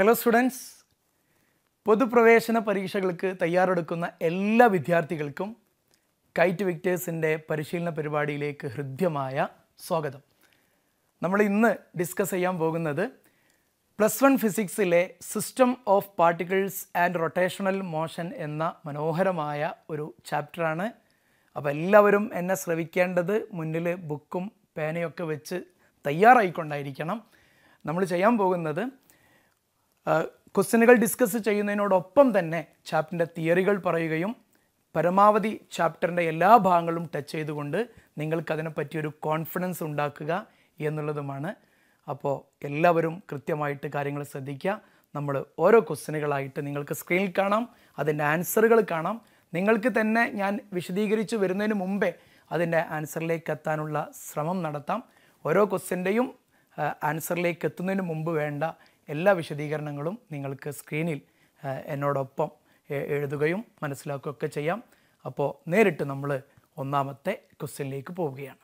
Hello students പൊതുപ്രവേശന പരീക്ഷകൾക്ക് തയ്യാറെടുക്കുന്ന എല്ലാ വിദ്യാർത്ഥികൾക്കും കൈറ്റ് വിക്ടേഴ്സിൻ്റെ പരിശീലന പരിപാടിയിലേക്ക് ഹൃദ്യമായ സ്വാഗതം നമ്മൾ ഇന്ന് ഡിസ്കസ് ചെയ്യാൻ പോകുന്നത് പ്ലസ് വൺ ഫിസിക്സിലെ system of particles and rotational motion എന്ന മനോഹരമായ ഒരു ചാപ്റ്ററാണ് അപ്പോൾ എല്ലാവരും എന്നെ ശ്രവിക്കേണ്ടത് മുന്നിൽ ബുക്കും പേനയൊക്കെ വെച്ച് തയ്യാറായിക്കൊണ്ടായിരിക്കണം നമ്മൾ ചെയ്യാൻ പോകുന്നത് ക്വസ്റ്റ്യനുകൾ ഡിസ്കസ് ചെയ്യുന്നതിനോടൊപ്പം തന്നെ ചാപ്റ്ററിൻ്റെ തിയറികൾ പറയുകയും പരമാവധി ചാപ്റ്ററിൻ്റെ എല്ലാ ഭാഗങ്ങളും ടച്ച് ചെയ്തുകൊണ്ട് നിങ്ങൾക്കതിനെ പറ്റിയൊരു കോൺഫിഡൻസ് ഉണ്ടാക്കുക എന്നുള്ളതുമാണ് അപ്പോൾ എല്ലാവരും കൃത്യമായിട്ട് കാര്യങ്ങൾ ശ്രദ്ധിക്കുക നമ്മൾ ഓരോ ക്വസ്റ്റ്യനുകളായിട്ട് നിങ്ങൾക്ക് സ്ക്രീനിൽ കാണാം അതിൻ്റെ ആൻസറുകൾ കാണാം നിങ്ങൾക്ക് തന്നെ ഞാൻ വിശദീകരിച്ച് വരുന്നതിന് മുമ്പേ അതിൻ്റെ ആൻസറിലേക്ക് എത്താനുള്ള ശ്രമം നടത്താം ഓരോ ക്വസ്റ്റ്യൻ്റെയും ആൻസറിലേക്ക് എത്തുന്നതിന് മുമ്പ് വേണ്ട എല്ലാ വിശദീകരണങ്ങളും നിങ്ങൾക്ക് സ്ക്രീനിൽ എന്നോടൊപ്പം എഴുതുകയും മനസ്സിലാക്കുകയൊക്കെ ചെയ്യാം അപ്പോൾ നേരിട്ട് നമ്മൾ ഒന്നാമത്തെ ക്വസ്റ്റ്യനിലേക്ക് പോവുകയാണ്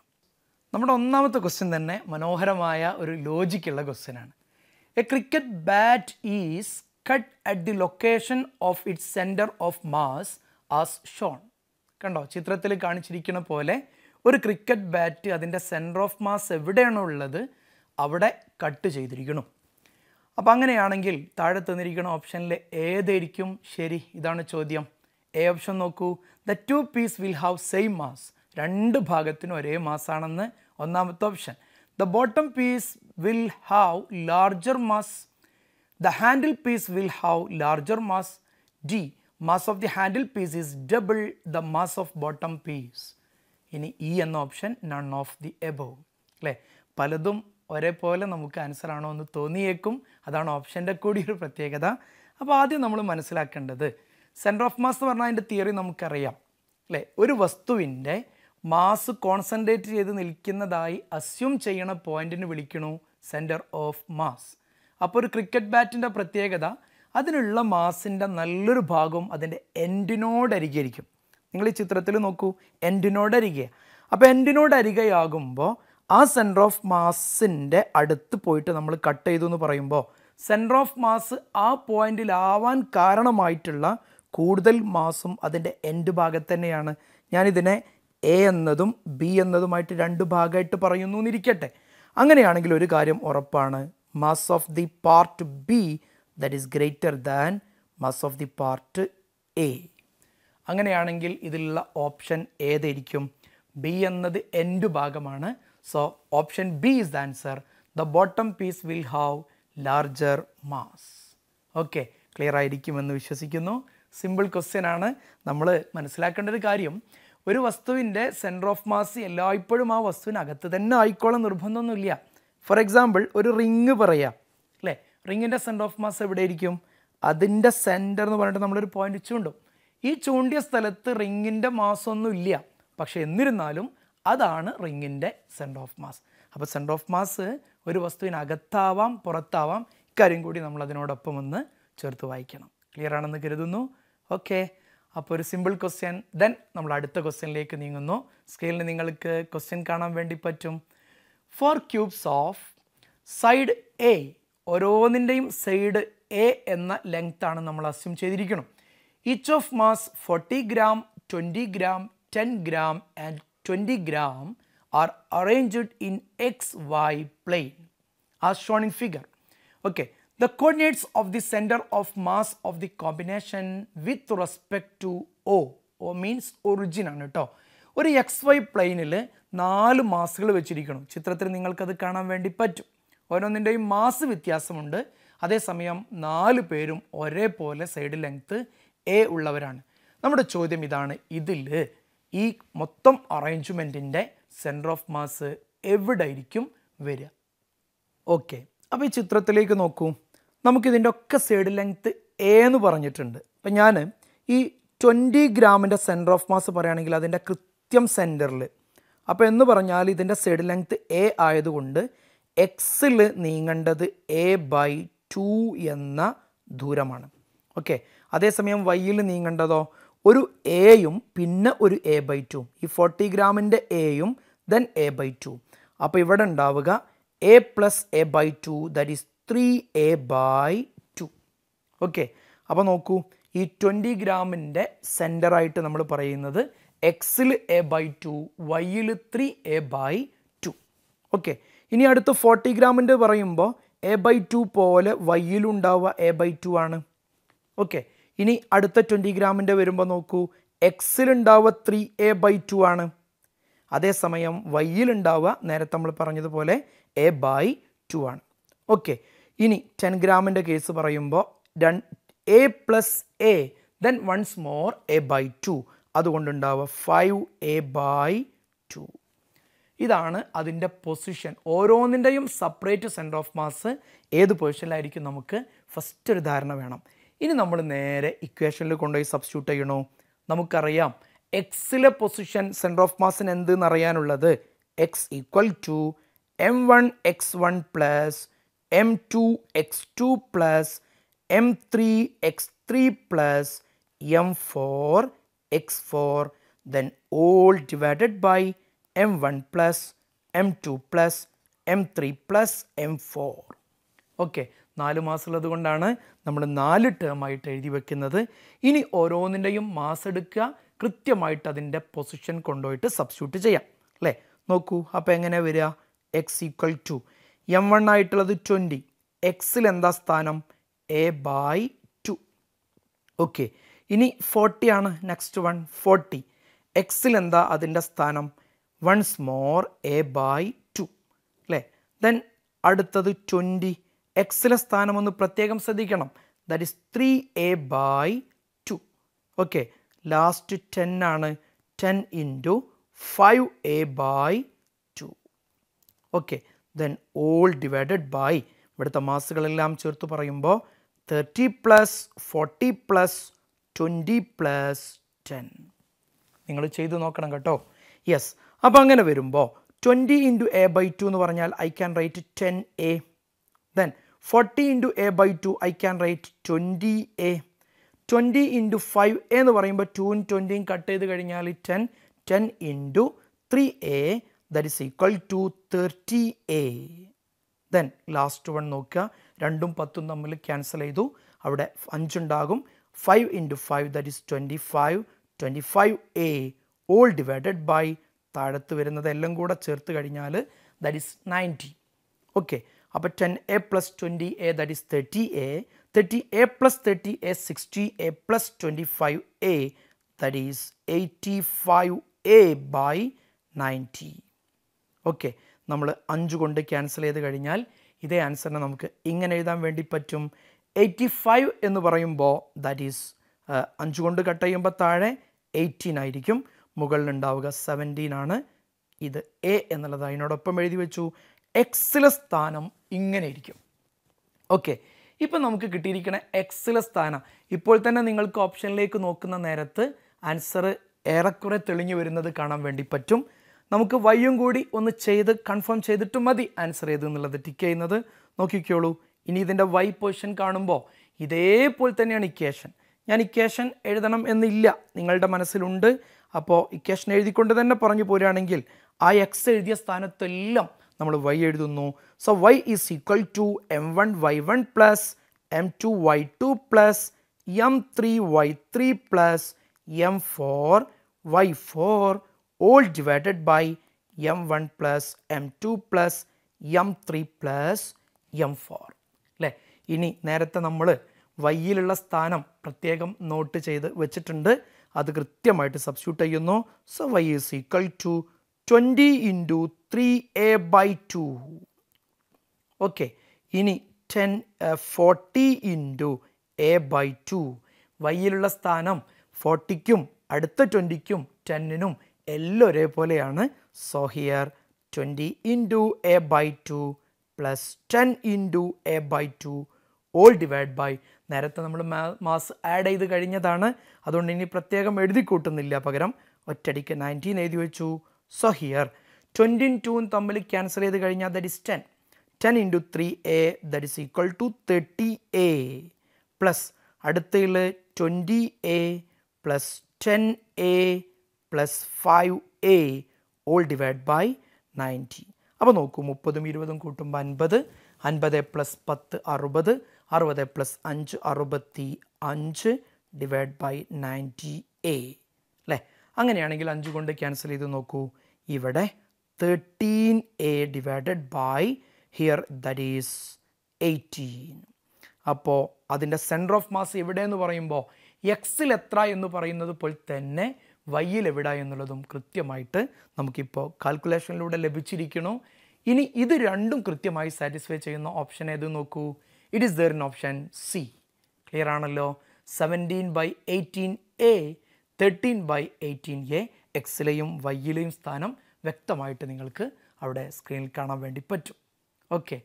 നമ്മുടെ ഒന്നാമത്തെ ക്വസ്റ്റ്യൻ തന്നെ മനോഹരമായ ഒരു ലോജിക്കുള്ള ക്വസ്റ്റ്യനാണ് a cricket bat is cut at the location of its centre of mass as shown കണ്ടോ ചിത്രത്തിൽ കാണിച്ചിരിക്കുന്ന പോലെ ഒരു ക്രിക്കറ്റ് ബാറ്റ് അതിൻ്റെ സെൻറ്റർ ഓഫ് മാസ് എവിടെയാണോ ഉള്ളത് അവിടെ കട്ട് ചെയ്തിരിക്കണം അപ്പോൾ അങ്ങനെയാണെങ്കിൽ താഴെ തന്നിരിക്കുന്ന ഓപ്ഷനിൽ ഏതായിരിക്കും ശരി ഇതാണ് ചോദ്യം എ ഓപ്ഷൻ നോക്കൂ the two piece will have same mass രണ്ട് ഭാഗത്തിനും ഒരേ മാസാണെന്ന് ഒന്നാമത്തെ option the bottom piece will have larger mass the handle piece will have larger mass the mass of the handle piece is double the mass of bottom piece ഇനി E e എന്ന option none of the above അല്ലേ പലതും ഒരേപോലെ നമുക്ക് answer ആണോ എന്ന് തോന്നിയേക്കും അതാണ് ഓപ്ഷൻ്റെ കൂടി ഒരു പ്രത്യേകത അപ്പോൾ ആദ്യം നമ്മൾ മനസ്സിലാക്കേണ്ടത് സെൻറ്റർ ഓഫ് മാസ് എന്ന് പറഞ്ഞാൽ അതിൻ്റെ തിയറി നമുക്കറിയാം അല്ലേ ഒരു വസ്തുവിൻ്റെ മാസ് കോൺസെൻട്രേറ്റ് ചെയ്ത് നിൽക്കുന്നതായി അസ്യൂം ചെയ്യണ പോയിന്റിന് വിളിക്കണു സെൻറ്റർ ഓഫ് മാസ് അപ്പോൾ ഒരു ക്രിക്കറ്റ് ബാറ്റിൻ്റെ പ്രത്യേകത അതിനുള്ള മാസിൻ്റെ നല്ലൊരു ഭാഗവും അതിൻ്റെ ഇരിക്കും നിങ്ങൾ ഈ ചിത്രത്തിൽ നോക്കൂ എൻഡിനോടരികെ അപ്പോൾ എൻഡിനോടരികയാകുമ്പോൾ ആ സെൻറ്റർ ഓഫ് മാസിൻ്റെ അടുത്ത് പോയിട്ട് നമ്മൾ കട്ട് ചെയ്തു എന്ന് പറയുമ്പോൾ സെൻറ്റർ ഓഫ് മാസ് ആ പോയിൻറ്റിലാവാൻ കാരണമായിട്ടുള്ള കൂടുതൽ മാസും അതിൻ്റെ എൻഡ് ഭാഗത്ത് തന്നെയാണ് ഞാനിതിനെ എ എന്നതും ബി എന്നതുമായിട്ട് രണ്ട് ഭാഗമായിട്ട് പറയുന്നു എന്നിരിക്കട്ടെ അങ്ങനെയാണെങ്കിൽ ഒരു കാര്യം ഉറപ്പാണ് mass of the part B that is greater than mass of the part A അങ്ങനെയാണെങ്കിൽ ഇതിലുള്ള ഓപ്ഷൻ ഏതായിരിക്കും ബി എന്നത് എൻഡ് ഭാഗമാണ് So, option B is the answer. The bottom piece will have larger mass. Okay, clear ആയിരിക്കുമെന്ന് വിശ്വസിക്കുന്നു simple question ആണ് നമ്മൾ മനസ്സിലാക്കേണ്ട ഒരു കാര്യം ഒരു വസ്തുവിൻ്റെ സെൻറ്റർ ഓഫ് മാസ് എല്ലായ്പ്പോഴും ആ വസ്തുവിനകത്ത് തന്നെ ആയിക്കോളം നിർബന്ധമൊന്നുമില്ല ഫോർ എക്സാമ്പിൾ ഒരു റിങ് പറയാം അല്ലേ റിങ്ങിൻ്റെ സെൻറ്റർ ഓഫ് മാസ് എവിടെ ഇരിക്കും അതിൻ്റെ സെൻറ്റർ എന്ന് പറഞ്ഞിട്ട് നമ്മളൊരു പോയിന്റ് ചൂണ്ടും ഈ ചൂണ്ടിയ സ്ഥലത്ത് റിങ്ങിൻ്റെ മാസമൊന്നും ഇല്ല പക്ഷേ എന്നിരുന്നാലും അതാണ് റിങ്ങിൻ്റെ സെൻറ്റർ ഓഫ് മാസ് അപ്പോൾ സെൻറ്റർ ഓഫ് മാസ് ഒരു വസ്തുവിനകത്താവാം പുറത്താവാം ഇക്കാര്യം കൂടി നമ്മൾ അതിനോടൊപ്പം ഒന്ന് ചേർത്ത് വായിക്കണം ക്ലിയർ ആണെന്ന് കരുതുന്നു ഓക്കെ അപ്പോൾ ഒരു സിമ്പിൾ ക്വസ്റ്റ്യൻ ദെൻ നമ്മൾ അടുത്ത ക്വസ്റ്റ്യനിലേക്ക് നീങ്ങുന്നു സ്കെയിലിന് നിങ്ങൾക്ക് ക്വസ്റ്റ്യൻ കാണാൻ വേണ്ടി പറ്റും four cubes of side A ഓരോന്നിൻ്റെയും സൈഡ് എ എന്ന ലെങ്ത് ആണ് നമ്മൾ അസ്യൂം ചെയ്തിരിക്കണം each of mass forty gram twenty gram ten gram and 20 gram are arranged in xy plane as shown in figure. Okay. The coordinates of the center of mass of the combination with respect to O, O means origin to or ആണ് കേട്ടോ ഒരു X Y പ്ലെയിനിൽ നാല് മാസുകൾ വെച്ചിരിക്കണം ചിത്രത്തിൽ നിങ്ങൾക്കത് കാണാൻ വേണ്ടി പറ്റും ഓരോന്നിൻ്റെയും മാസ് വ്യത്യാസമുണ്ട് അതേസമയം നാല് പേരും ഒരേപോലെ സൈഡ് ലെങ്ത്ത് എ ഉള്ളവരാണ് nammude chodyam ഇതാണ് ഇതിൽ ഈ മൊത്തം അറേഞ്ച്മെൻറ്റിൻ്റെ സെൻറ്റർ ഓഫ് മാസ് എവിടെ ആയിരിക്കും വരിക ഓക്കെ അപ്പോൾ ഈ ചിത്രത്തിലേക്ക് നോക്കൂ നമുക്കിതിൻ്റെ ഒക്കെ സൈഡ് ലെങ്ത്ത് എ എന്ന് പറഞ്ഞിട്ടുണ്ട് അപ്പം ഞാൻ ഈ ട്വൻറ്റി ഗ്രാമിൻ്റെ സെൻറ്റർ ഓഫ് മാസ് പറയുകയാണെങ്കിൽ അതിൻ്റെ കൃത്യം സെൻറ്ററിൽ അപ്പോൾ എന്ന് പറഞ്ഞാൽ ഇതിൻ്റെ സൈഡ് ലെങ്ത്ത് എ ആയതുകൊണ്ട് എക്സിൽ നീങ്ങേണ്ടത് എ ബൈ ടു എന്ന ദൂരമാണ് ഓക്കെ അതേസമയം വൈയിൽ നീങ്ങേണ്ടതോ ഒരു എയും പിന്നെ ഒരു എ ബൈ ടു ഈ ഫോർട്ടി ഗ്രാമിൻ്റെ എയും ദെൻ എ ബൈ ടു അപ്പോൾ ഇവിടെ ഉണ്ടാവുക A plus A by two that is three A by two okay അപ്പോൾ നോക്കൂ ഈ ട്വൻറ്റി ഗ്രാമിൻ്റെ സെൻറ്ററായിട്ട് നമ്മൾ പറയുന്നത് എക്സിൽ എ ബൈ ടു വൈയിൽ three A by two okay ഇനി അടുത്ത് ഫോർട്ടി ഗ്രാമിൻ്റെ പറയുമ്പോൾ എ ബൈ ടു പോലെ വൈയിലുണ്ടാവുക എ ബൈ ടു ആണ് ഓക്കെ ഇനി അടുത്ത ട്വൻറ്റി ഗ്രാമിൻ്റെ വരുമ്പോൾ നോക്കൂ എക്സിലുണ്ടാവുക ത്രീ എ ബൈ ടു ആണ് അതേസമയം വൈയിലുണ്ടാവുക നേരത്തെ നമ്മൾ പറഞ്ഞതുപോലെ എ ബൈ ടു ആണ് ഓക്കെ ഇനി ടെൻ ഗ്രാമിൻ്റെ കേസ് പറയുമ്പോൾ one A plus A then once more A by two അതുകൊണ്ടുണ്ടാവുക ഫൈവ് എ ബൈ ടു ഇതാണ് അതിൻ്റെ പൊസിഷൻ ഓരോന്നിൻ്റെയും സെപ്പറേറ്റ് സെൻറ്റർ ഓഫ് മാസ് ഏത് പൊസിഷനിലായിരിക്കും നമുക്ക് ഫസ്റ്റ് ഒരു ധാരണ വേണം ഇനി നമ്മൾ നേരെ ഇക്വേഷനിൽ കൊണ്ടുപോയി സബ്സ്റ്റ്യൂട്ട് ചെയ്യണോ നമുക്കറിയാം എക്സിലെ പൊസിഷൻ സെൻറ്റർ ഓഫ് മാസിന് എന്ത് എന്നറിയാനുള്ളത് X equal to M one X one plus M two X two plus M three X three plus M four X four then all divided by M one plus M two plus M three plus M four okay നാല് മാസമുള്ളത് കൊണ്ടാണ് നമ്മൾ നാല് ടേമായിട്ട് എഴുതി വെക്കുന്നത് ഇനി ഓരോന്നിൻ്റെയും മാസം എടുക്കുക കൃത്യമായിട്ട് അതിൻ്റെ പൊസിഷൻ കൊണ്ടുപോയിട്ട് സബ്സ്റ്റ്യൂട്ട് ചെയ്യാം അല്ലേ നോക്കൂ അപ്പോൾ എങ്ങനെ വരിക X equal to M one ആയിട്ടുള്ളത് ട്വൻറ്റി എക്സിൽ എന്താ സ്ഥാനം എ ബൈ ടു ഓക്കെ ഇനി ഫോർട്ടി ആണ് നെക്സ്റ്റ് വൺ ഫോർട്ടി എക്സിൽ എന്താ അതിൻ്റെ സ്ഥാനം once more A by two അല്ലേ ദെൻ അടുത്തത് ട്വൻറ്റി എക്സിലെ സ്ഥാനം ഒന്ന് പ്രത്യേകം ശ്രദ്ധിക്കണം that is three A by two okay last ten ആണ് ten into five A by two okay then all divided by ഇവിടുത്തെ മാസുകളെല്ലാം ചേർത്ത് പറയുമ്പോൾ thirty plus forty plus twenty plus ten നിങ്ങൾ ചെയ്ത് നോക്കണം കേട്ടോ യെസ് അപ്പോൾ അങ്ങനെ വരുമ്പോൾ twenty into A by two എന്ന് പറഞ്ഞാൽ I can write ten A then forty into A by two I can write twenty A twenty into five A എന്ന് പറയുമ്പോൾ ടൂവും ട്വൻറ്റിയും കട്ട് ചെയ്ത് കഴിഞ്ഞാൽ ten ten into three A that is equal to thirty A then last one നോക്കുക രണ്ടും പത്തും തമ്മിൽ ക്യാൻസൽ ചെയ്തു അവിടെ അഞ്ചുണ്ടാകും five into five that is twenty five twenty five A all divided by താഴത്ത് വരുന്നത് എല്ലാം കൂടെ ചേർത്ത് കഴിഞ്ഞാൽ ദറ്റ് ഈസ് നയൻറ്റി ഓക്കെ അപ്പോൾ ten A plus twenty A that is thirty A thirty A plus thirty A sixty A plus twenty five A that is eighty five A by ninety okay നമ്മൾ അഞ്ച് കൊണ്ട് cancel ചെയ്ത് കഴിഞ്ഞാൽ ഇതേ ആൻസറിനെ നമുക്ക് ഇങ്ങനെ എഴുതാൻ വേണ്ടി പറ്റും എയ്റ്റി ഫൈവ് എന്ന് പറയുമ്പോൾ ദാറ്റ് ഈസ് അഞ്ച് കൊണ്ട് കട്ട് ചെയ്യുമ്പോൾ താഴെ എയ്റ്റീൻ ആയിരിക്കും മുകളിലുണ്ടാവുക സെവൻറ്റീൻ ആണ് ഇത് എ എന്നുള്ളത് അതിനോടൊപ്പം എഴുതി വെച്ചു എക്സിലെ സ്ഥാനം ഇങ്ങനെ ഇരിക്കും ഓക്കെ ഇപ്പം നമുക്ക് കിട്ടിയിരിക്കുന്ന എക്സിലെ സ്ഥാനം ഇപ്പോൾ തന്നെ നിങ്ങൾക്ക് ഓപ്ഷനിലേക്ക് നോക്കുന്ന നേരത്ത് ആൻസർ ഏറെക്കുറെ തെളിഞ്ഞു വരുന്നത് കാണാൻ വേണ്ടി പറ്റും നമുക്ക് വൈയും കൂടി ഒന്ന് ചെയ്ത് കൺഫേം ചെയ്തിട്ട് മതി ആൻസർ ചെയ്തു എന്നുള്ളത് ടിക്ക് ചെയ്യുന്നത് നോക്കിക്കോളൂ ഇനി ഇതിൻ്റെ വൈ പൊസിഷൻ കാണുമ്പോൾ ഇതേപോലെ തന്നെയാണ് ഇക്വേഷൻ ഞാൻ ഇക്വേഷൻ എഴുതണം എന്നില്ല നിങ്ങളുടെ മനസ്സിലുണ്ട് അപ്പോൾ ഇക്വേഷൻ എഴുതിക്കൊണ്ട് തന്നെ പറഞ്ഞു പോരുകയാണെങ്കിൽ ആ എക്സ് എഴുതിയ സ്ഥാനത്തെല്ലാം നമ്മൾ വൈ എഴുതുന്നു so Y is equal to M one Y one plus M two Y two plus M three Y three plus M four Y four all divided by M one plus M two plus M three plus M four അല്ലേ ഇനി നേരത്തെ നമ്മൾ വൈയിലുള്ള സ്ഥാനം പ്രത്യേകം not ചെയ്ത് വെച്ചിട്ടുണ്ട് അത് കൃത്യമായിട്ട് സബ്സ്റ്റ്യൂട്ട് ചെയ്യുന്നു so Y is equal to twenty into three A by two okay ഇനി ten forty into A by two വൈയിലുള്ള സ്ഥാനം ഫോർട്ടിക്കും അടുത്ത ട്വൻറ്റിക്കും ടെന്നിനും എല്ലാം ഒരേപോലെയാണ് so here twenty into A by two plus ten into A by two all divide by നേരത്തെ നമ്മൾ മാസ് ആഡ് ചെയ്ത് കഴിഞ്ഞതാണ് അതുകൊണ്ട് ഇനി പ്രത്യേകം എഴുതി കൂട്ടുന്നില്ല പകരം ഒറ്റടിക്ക് നയൻറ്റീൻ എഴുതി വെച്ചു സോ ഹിയർ ട്വൻറ്റിൻ ടൂവും തമ്മിൽ ക്യാൻസൽ ചെയ്ത് കഴിഞ്ഞാൽ that is ten ten into three A that is equal to thirty A plus അടുത്തുള്ള twenty A plus ten A plus five A all divide by ninety അപ്പോൾ നോക്കൂ മുപ്പതും ഇരുപതും കൂട്ടുമ്പോൾ അൻപത് അൻപത് പ്ലസ് പത്ത് അറുപത് അറുപത് പ്ലസ് അഞ്ച് അറുപത്തി അഞ്ച് ഡിവൈഡ് ബൈ നയൻറ്റി എ അങ്ങനെയാണെങ്കിൽ അഞ്ച് കൊണ്ട് ക്യാൻസൽ ചെയ്ത് നോക്കൂ ഇവിടെ thirteen A divided by here that is eighteen അപ്പോൾ അതിൻ്റെ സെൻറ്റർ ഓഫ് മാസ് എവിടെ എന്ന് പറയുമ്പോൾ എക്സിൽ എത്ര എന്ന് പറയുന്നത് പോലെ തന്നെ വൈയിൽ എവിടെ എന്നുള്ളതും കൃത്യമായിട്ട് നമുക്കിപ്പോൾ കാൽക്കുലേഷനിലൂടെ ലഭിച്ചിരിക്കുന്നു ഇനി ഇത് രണ്ടും കൃത്യമായി സാറ്റിസ്ഫൈ ചെയ്യുന്ന ഓപ്ഷൻ ഏത് നോക്കൂ it is there in option C clear ആണല്ലോ seventeen by eighteen A thirteen by eighteen A എക്സിലെയും വൈയിലെയും സ്ഥാനം വ്യക്തമായിട്ട് നിങ്ങൾക്ക് അവിടെ സ്ക്രീനിൽ കാണാൻ വേണ്ടി പറ്റും ഓക്കെ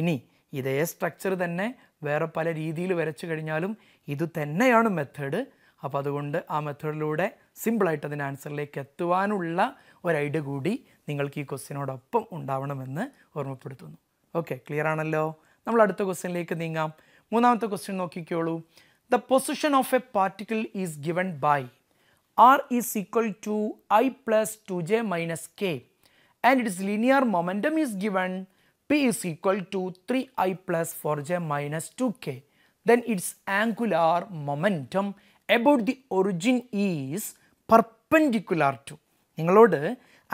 ഇനി ഇതേ സ്ട്രക്ചർ തന്നെ വേറെ പല രീതിയിൽ വരച്ചു കഴിഞ്ഞാലും ഇത് തന്നെയാണ് മെത്തേഡ് അപ്പോൾ അതുകൊണ്ട് ആ മെത്തേഡിലൂടെ സിമ്പിളായിട്ട് അതിൻ്റെ ആൻസറിലേക്ക് എത്തുവാനുള്ള ഒരു ഐഡിയ കൂടി നിങ്ങൾക്ക് ഈ ക്വസ്റ്റിനോടൊപ്പം ഉണ്ടാവണമെന്ന് ഓർമ്മപ്പെടുത്തുന്നു ഓക്കെ ക്ലിയർ ആണല്ലോ നമ്മൾ അടുത്ത ക്വസ്റ്റ്യനിലേക്ക് നീങ്ങാം മൂന്നാമത്തെ ക്വസ്റ്റ്യൻ നോക്കിക്കോളൂ the position of a particle is given by R is equal to I plus 2J minus K and its linear momentum is given P is equal to 3I plus 4J minus 2K. Then its angular momentum about the origin is perpendicular to. നിങ്ങളോട്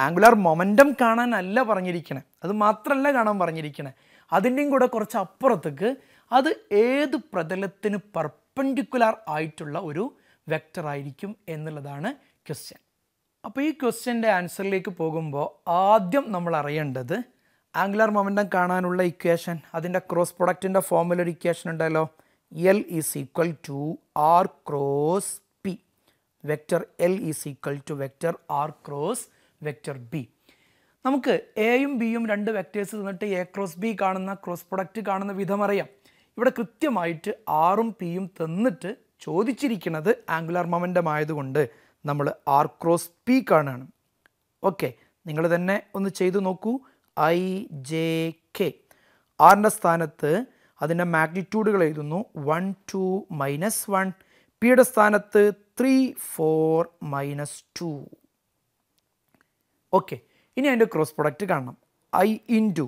angular momentum കാണാനല്ല പറഞ്ഞിരിക്കണേ അത് മാത്രമല്ല കാണാൻ പറഞ്ഞിരിക്കണേ അതിൻ്റെയും കൂടെ കുറച്ച് അപ്പുറത്തേക്ക് അത് ഏത് പ്രതലത്തിന് പെർപ്പൻഡിക്കുലാർ ആയിട്ടുള്ള ഒരു വെക്റ്റർ ആയിരിക്കും എന്നുള്ളതാണ് ക്വസ്റ്റ്യൻ അപ്പോൾ ഈ ക്വസ്റ്റ്യൻ്റെ ആൻസറിലേക്ക് പോകുമ്പോൾ ആദ്യം നമ്മൾ അറിയേണ്ടത് ആംഗുലർ മൊമെൻറ്റം കാണാനുള്ള ഇക്വേഷൻ അതിൻ്റെ ക്രോസ് പ്രൊഡക്റ്റിൻ്റെ ഫോമിൽ ഒരു ഇക്വേഷൻ ഉണ്ടല്ലോ L is equal to R cross P vector L is equal to vector R cross vector B നമുക്ക് എയും ബിയും രണ്ട് വെക്റ്റേഴ്സ് തന്നിട്ട് എ ക്രോസ് ബി കാണുന്ന ക്രോസ് പ്രൊഡക്റ്റ് കാണുന്ന വിധം അറിയാം ഇവിടെ കൃത്യമായിട്ട് ആറും പിയും തന്നിട്ട് ചോദിച്ചിരിക്കുന്നത് ആംഗുലാർ മൊമെൻ്റം ആയതുകൊണ്ട് നമ്മൾ ആർ ക്രോസ് പി കാണാണ് ഓക്കെ നിങ്ങൾ തന്നെ ഒന്ന് ചെയ്തു നോക്കൂ ഐ ജെ കെ ആറിൻ്റെ സ്ഥാനത്ത് അതിൻ്റെ മാഗ്നിറ്റ്യൂഡുകൾ എഴുതുന്നു വൺ ടു മൈനസ് വൺ പിയുടെ സ്ഥാനത്ത് three four minus two okay ഇനി അതിൻ്റെ ക്രോസ് പ്രൊഡക്റ്റ് കാണണം I into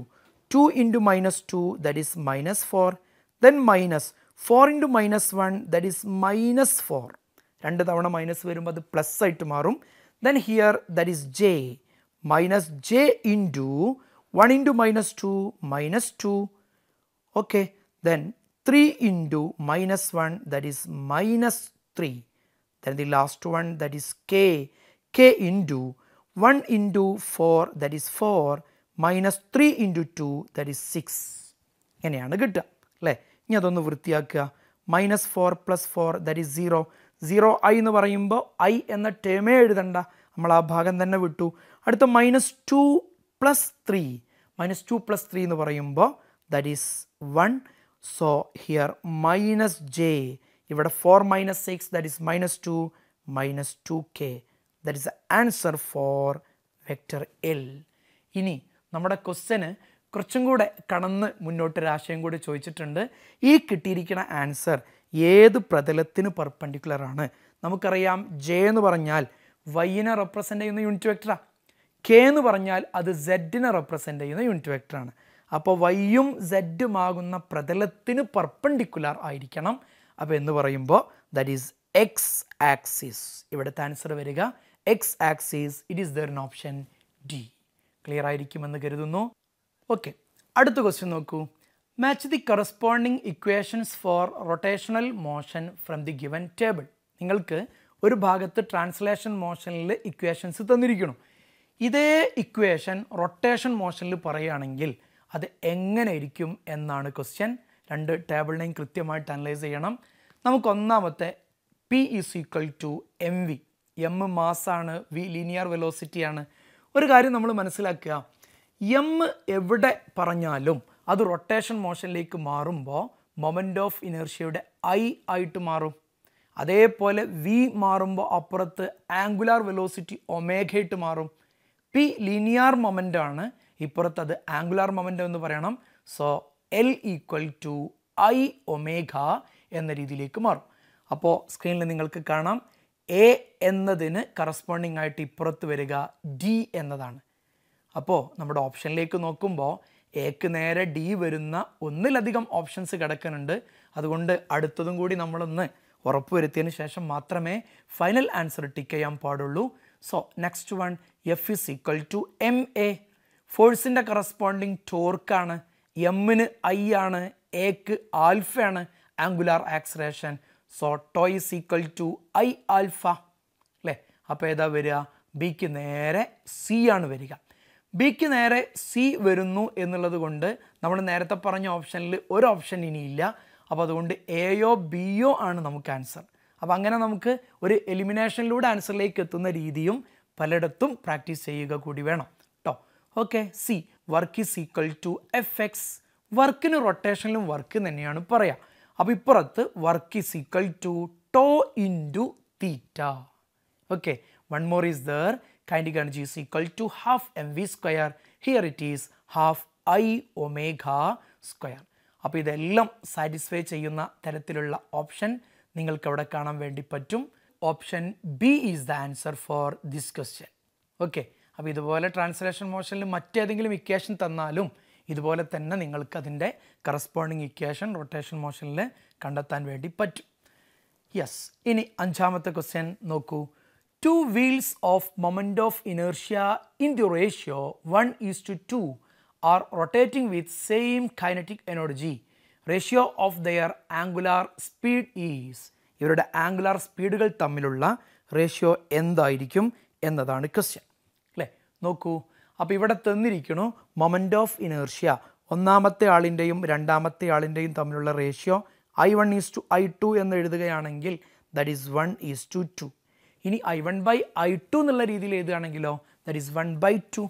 two into minus two that is minus four then minus four into minus one that is minus four രണ്ട് തവണ minus വരുമ്പോൾ അത് plus ആയിട്ട് മാറും then here that is J minus J into one into minus two minus two okay then three into minus one that is minus three then the last one that is K K into one into four that is four minus three into two that is six ഇങ്ങനെയാണ് കിട്ടുക അല്ലേ ഇനി അതൊന്ന് വൃത്തിയാക്കുക minus four plus four that is zero zero I എന്ന് പറയുമ്പോൾ I എന്ന ടേമേ എഴുതണ്ട നമ്മൾ ആ ഭാഗം തന്നെ വിട്ടു അടുത്ത minus two plus three minus two plus three എന്ന് പറയുമ്പോൾ that is one so here minus J ഇവിടെ four minus six that is minus two minus two K that is answer for vector L ഇനി നമ്മുടെ question കുറച്ചും കൂടെ കടന്ന് മുന്നോട്ടൊരു ആശയം കൂടി ചോദിച്ചിട്ടുണ്ട് ഈ കിട്ടിയിരിക്കുന്ന ആൻസർ ഏത് പ്രതലത്തിന് പെർപ്പൻഡിക്കുലർ ആണ് നമുക്കറിയാം ജെ എന്ന് പറഞ്ഞാൽ വൈയിനെ റെപ്രസെൻ്റ് ചെയ്യുന്ന യൂണിറ്റ് വെക്ടറാണ് കെ എന്ന് പറഞ്ഞാൽ അത് സെഡിനെ റെപ്രസെൻ്റ് ചെയ്യുന്ന യൂണിറ്റ് വെക്ടറാണ് അപ്പോൾ വൈയും ആകുന്ന പ്രതലത്തിന് പെർപ്പൻഡിക്കുലാർ ആയിരിക്കണം അപ്പോൾ എന്ന് പറയുമ്പോൾ ദറ്റ് ഈസ് എക്സ് ആക്സിസ് ഇവിടുത്തെ ആൻസർ വരിക X axis it is there option D clear ആയിരിക്കുമെന്ന് കരുതുന്നു ഓക്കെ അടുത്ത ക്വസ്റ്റ്യൻ നോക്കൂ match the corresponding equations for rotational motion from the given table നിങ്ങൾക്ക് ഒരു ഭാഗത്ത് ട്രാൻസ്ലേഷൻ മോഷനിൽ ഇക്വേഷൻസ് തന്നിരിക്കണം ഇതേ ഇക്വേഷൻ റൊട്ടേഷൻ മോഷനിൽ പറയുകയാണെങ്കിൽ അത് എങ്ങനെ ഇരിക്കും എന്നാണ് ക്വസ്റ്റ്യൻ രണ്ട് ടേബിളിനെയും കൃത്യമായിട്ട് അനലൈസ് ചെയ്യണം നമുക്ക് ഒന്നാമത്തെ P is equal to M V M മാസാണ് വി ലീനിയർ വെലോസിറ്റിയാണ് ഒരു കാര്യം നമ്മൾ മനസ്സിലാക്കുക എം എവിടെ പറഞ്ഞാലും അത് റൊട്ടേഷൻ മോഷനിലേക്ക് മാറുമ്പോൾ മൊമെൻ്റ് ഓഫ് ഇനർഷ്യയുടെ ഐ ആയിട്ട് മാറും അതേപോലെ വി മാറുമ്പോൾ അപ്പുറത്ത് ആംഗുലാർ വെലോസിറ്റി ഒമേഘയിട്ട് മാറും പി ലീനിയർ മൊമെൻ്റ് ആണ് ഇപ്പുറത്ത് അത് ആംഗുലാർ മൊമെൻ്റ് എന്ന് പറയണം so L equal to I omega എന്ന രീതിയിലേക്ക് മാറും അപ്പോൾ സ്ക്രീനിൽ നിങ്ങൾക്ക് കാണാം എ എന്നതിന് കറസ്പോണ്ടിങ് ആയിട്ട് ഇപ്പുറത്ത് വരിക ഡി എന്നതാണ് അപ്പോൾ നമ്മുടെ ഓപ്ഷനിലേക്ക് നോക്കുമ്പോൾ എക്ക് നേരെ ഡി വരുന്ന ഒന്നിലധികം ഓപ്ഷൻസ് കിടക്കുന്നുണ്ട് അതുകൊണ്ട് അടുത്തതും കൂടി നമ്മളൊന്ന് ഉറപ്പുവരുത്തിയതിന് ശേഷം മാത്രമേ ഫൈനൽ ആൻസർ ടിക്ക് ചെയ്യാൻ പാടുള്ളൂ so next one F is equal to M A ഫോഴ്സിൻ്റെ കറസ്പോണ്ടിങ് ടോർക്കാണ് എമ്മിന് ഐ ആണ് എക്ക് ആൽഫയാണ് angular acceleration so tau is equal to I alpha അല്ലേ അപ്പോൾ ഏതാ വരിക ബിക്ക് നേരെ സി ആണ് വരിക ബിക്ക് നേരെ സി വരുന്നു എന്നുള്ളത് കൊണ്ട് നമ്മൾ നേരത്തെ പറഞ്ഞ ഓപ്ഷനിൽ ഒരു ഓപ്ഷൻ ഇനിയില്ല അപ്പോൾ അതുകൊണ്ട് എയോ ബിയോ ആണ് നമുക്ക് ആൻസർ അപ്പോൾ അങ്ങനെ നമുക്ക് ഒരു എലിമിനേഷനിലൂടെ ആൻസറിലേക്ക് എത്തുന്ന രീതിയും പലയിടത്തും പ്രാക്ടീസ് ചെയ്യുക കൂടി വേണം കേട്ടോ okay C work is equal to F X വർക്കിന് റൊട്ടേഷനിലും വർക്ക് തന്നെയാണ് പറയുക അപ്പോൾ ഇപ്പുറത്ത് work is equal to tau into theta okay one more is there kinetic energy is equal to half mv square. Here it is half i omega square. അപ്പോൾ ഇതെല്ലാം satisfy ചെയ്യുന്ന തരത്തിലുള്ള ഓപ്ഷൻ നിങ്ങൾക്ക് അവിടെ കാണാൻ വേണ്ടി പറ്റും option B is the answer for this question okay അപ്പോൾ ഇതുപോലെ ട്രാൻസ്ലേഷൻ മോഷനിൽ മറ്റേതെങ്കിലും ഇക്വേഷൻ തന്നാലും ഇതുപോലെ തന്നെ നിങ്ങൾക്ക് അതിൻ്റെ കറസ്പോണ്ടിങ് ഇക്വേഷൻ റൊട്ടേഷൻ മോഷനിൽ കണ്ടെത്താൻ വേണ്ടി പറ്റും യെസ് ഇനി അഞ്ചാമത്തെ ക്വസ്റ്റ്യൻ നോക്കൂ two wheels of moment of inertia in the ratio 1 is to 2 are rotating with same kinetic energy. Ratio of their angular speed is ഇവരുടെ ആംഗുലാർ സ്പീഡുകൾ തമ്മിലുള്ള റേഷ്യോ എന്തായിരിക്കും എന്നതാണ് ക്വസ്റ്റ്യൻ അല്ലേ നോക്കൂ അപ്പോൾ ഇവിടെ തന്നിരിക്കണു മൊമെൻ്റ് ഓഫ് ഇനേർഷ്യ ഒന്നാമത്തെ ആളിൻ്റെയും രണ്ടാമത്തെ ആളിൻ്റെയും തമ്മിലുള്ള ratio I one is to I two എന്ന് എഴുതുകയാണെങ്കിൽ that is one is to two ഇനി I one by I two എന്നുള്ള രീതിയിൽ എഴുതുകയാണെങ്കിലോ that is one by two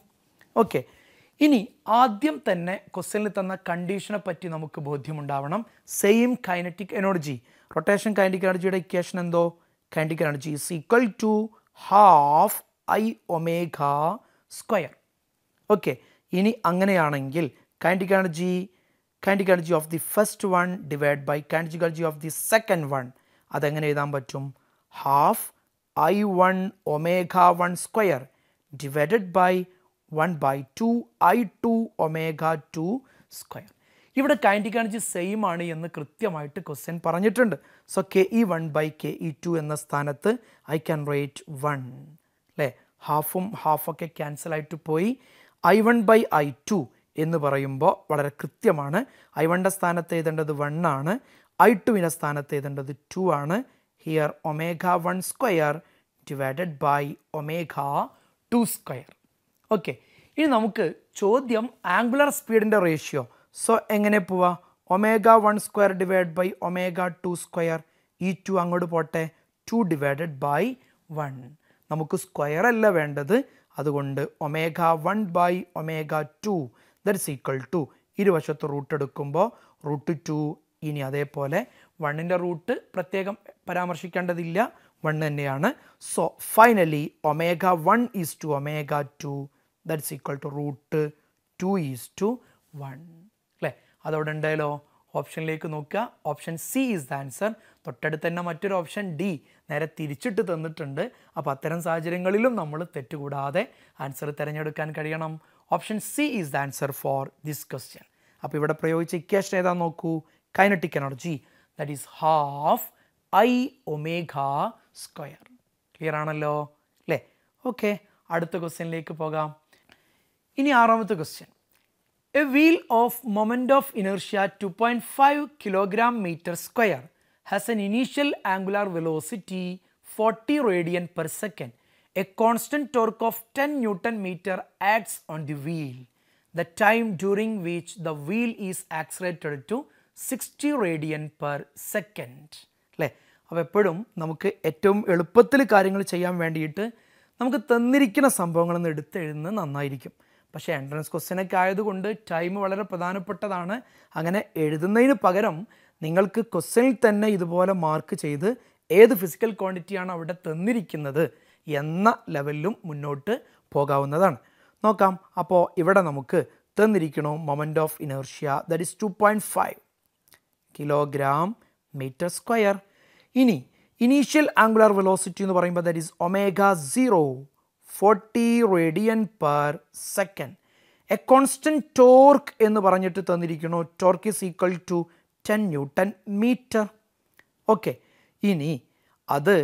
okay ഇനി ആദ്യം തന്നെ ക്വസ്റ്റ്യനിൽ തന്ന കണ്ടീഷനെ പറ്റി നമുക്ക് ബോധ്യമുണ്ടാവണം same kinetic energy rotation kinetic എനർജിയുടെ ഇക്വേഷൻ എന്തോ kinetic energy is equal to half I omega square okay ഇനി അങ്ങനെയാണെങ്കിൽ kinetic energy kinetic energy of the first one divide by kinetic energy of the second one അതെങ്ങനെ എഴുതാൻ പറ്റും half i1 omega 1 square divided by 1 by 2 i2 omega 2 square. ഇവിടെ kinetic energy same ആണ് എന്ന് കൃത്യമായിട്ട് question പറഞ്ഞിട്ടുണ്ട് so K E one by K E two എന്ന സ്ഥാനത്ത് ഐ ക്യാൻ റേറ്റ് വൺ അല്ലേ ഹാഫും ഹാഫൊക്കെ ക്യാൻസലായിട്ട് പോയി I one by I two എന്ന് പറയുമ്പോൾ വളരെ കൃത്യമാണ് ഐ വണ്ടെ സ്ഥാനത്ത് എഴുതേണ്ടത് വൺ ആണ് ഐ ടുവിൻ്റെ സ്ഥാനത്ത് എഴുതേണ്ടത് ടു ആണ് Here omega 1 square divided by omega 2 square. Okay. ഇനി നമുക്ക് ചോദ്യം ആംഗുലർ സ്പീഡിൻ്റെ റേഷ്യോ സോ എങ്ങനെ പോവാ omega one square divide by omega two square ഈ ടു അങ്ങോട്ട് പോട്ടെ ടു ഡിവൈഡഡ് ബൈ വൺ നമുക്ക് സ്ക്വയർ അല്ല വേണ്ടത് അതുകൊണ്ട് omega one by omega two that's equal to ഇരുവശത്ത് റൂട്ട് എടുക്കുമ്പോൾ റൂട്ട് ടു ഇനി അതേപോലെ വണ്ണിൻ്റെ റൂട്ട് പ്രത്യേകം പരാമർശിക്കേണ്ടതില്ല വൺ തന്നെയാണ് so finally omega one is two omega two that's equal to root two is two one അല്ലേ അതവിടെ ഉണ്ടായാലോ ഓപ്ഷനിലേക്ക് നോക്കുക option C is the answer തൊട്ടടുത്ത് തന്നെ മറ്റൊരു ഓപ്ഷൻ ഡി നേരെ തിരിച്ചിട്ട് തന്നിട്ടുണ്ട് അപ്പോൾ അത്തരം സാഹചര്യങ്ങളിലും നമ്മൾ തെറ്റുകൂടാതെ ആൻസർ തിരഞ്ഞെടുക്കാൻ കഴിയണം option C is the answer for this question അപ്പോൾ ഇവിടെ പ്രയോഗിച്ച ഇക്വേഷൻ ഏതാ നോക്കൂ kinetic energy that is half i omega square. Clear ആണല്ലോ അല്ലേ ഓക്കെ അടുത്ത ക്വസ്റ്റ്യനിലേക്ക് പോകാം ഇനി ആറാമത്തെ question a wheel of moment of inertia two point five kilogram metre square has an initial angular velocity forty radian per second a constant torque of ten newton metre adds on the wheel the time during which the wheel is accelerated to sixty radian per second അല്ലേ അപ്പോൾ എപ്പോഴും നമുക്ക് ഏറ്റവും എളുപ്പത്തിൽ കാര്യങ്ങൾ ചെയ്യാൻ വേണ്ടിയിട്ട് നമുക്ക് തന്നിരിക്കുന്ന സംഭവങ്ങളിൽ നിന്ന് നന്നായിരിക്കും പക്ഷേ എൻട്രൻസ് ക്വസ്റ്റ്യനൊക്കെ ആയതുകൊണ്ട് ടൈം വളരെ പ്രധാനപ്പെട്ടതാണ് അങ്ങനെ എഴുതുന്നതിന് പകരം നിങ്ങൾക്ക് ക്വസ്റ്റ്യനിൽ തന്നെ ഇതുപോലെ മാർക്ക് ചെയ്ത് ഏത് ഫിസിക്കൽ ക്വാണ്ടിറ്റിയാണ് അവിടെ തന്നിരിക്കുന്നത് എന്ന ലെവലിലും മുന്നോട്ട് പോകാവുന്നതാണ് നോക്കാം അപ്പോൾ ഇവിടെ നമുക്ക് തന്നിരിക്കണോ moment of inertia that is two point five kilogram metre square ഇനി ഇനീഷ്യൽ ആംഗുലർ വെലോസിറ്റി എന്ന് പറയുമ്പോൾ that is omega zero forty radian per second a constant torque എന്ന് പറഞ്ഞിട്ട് തന്നിരിക്കണോ torque is equal to ten newton metre okay ഇനി അത്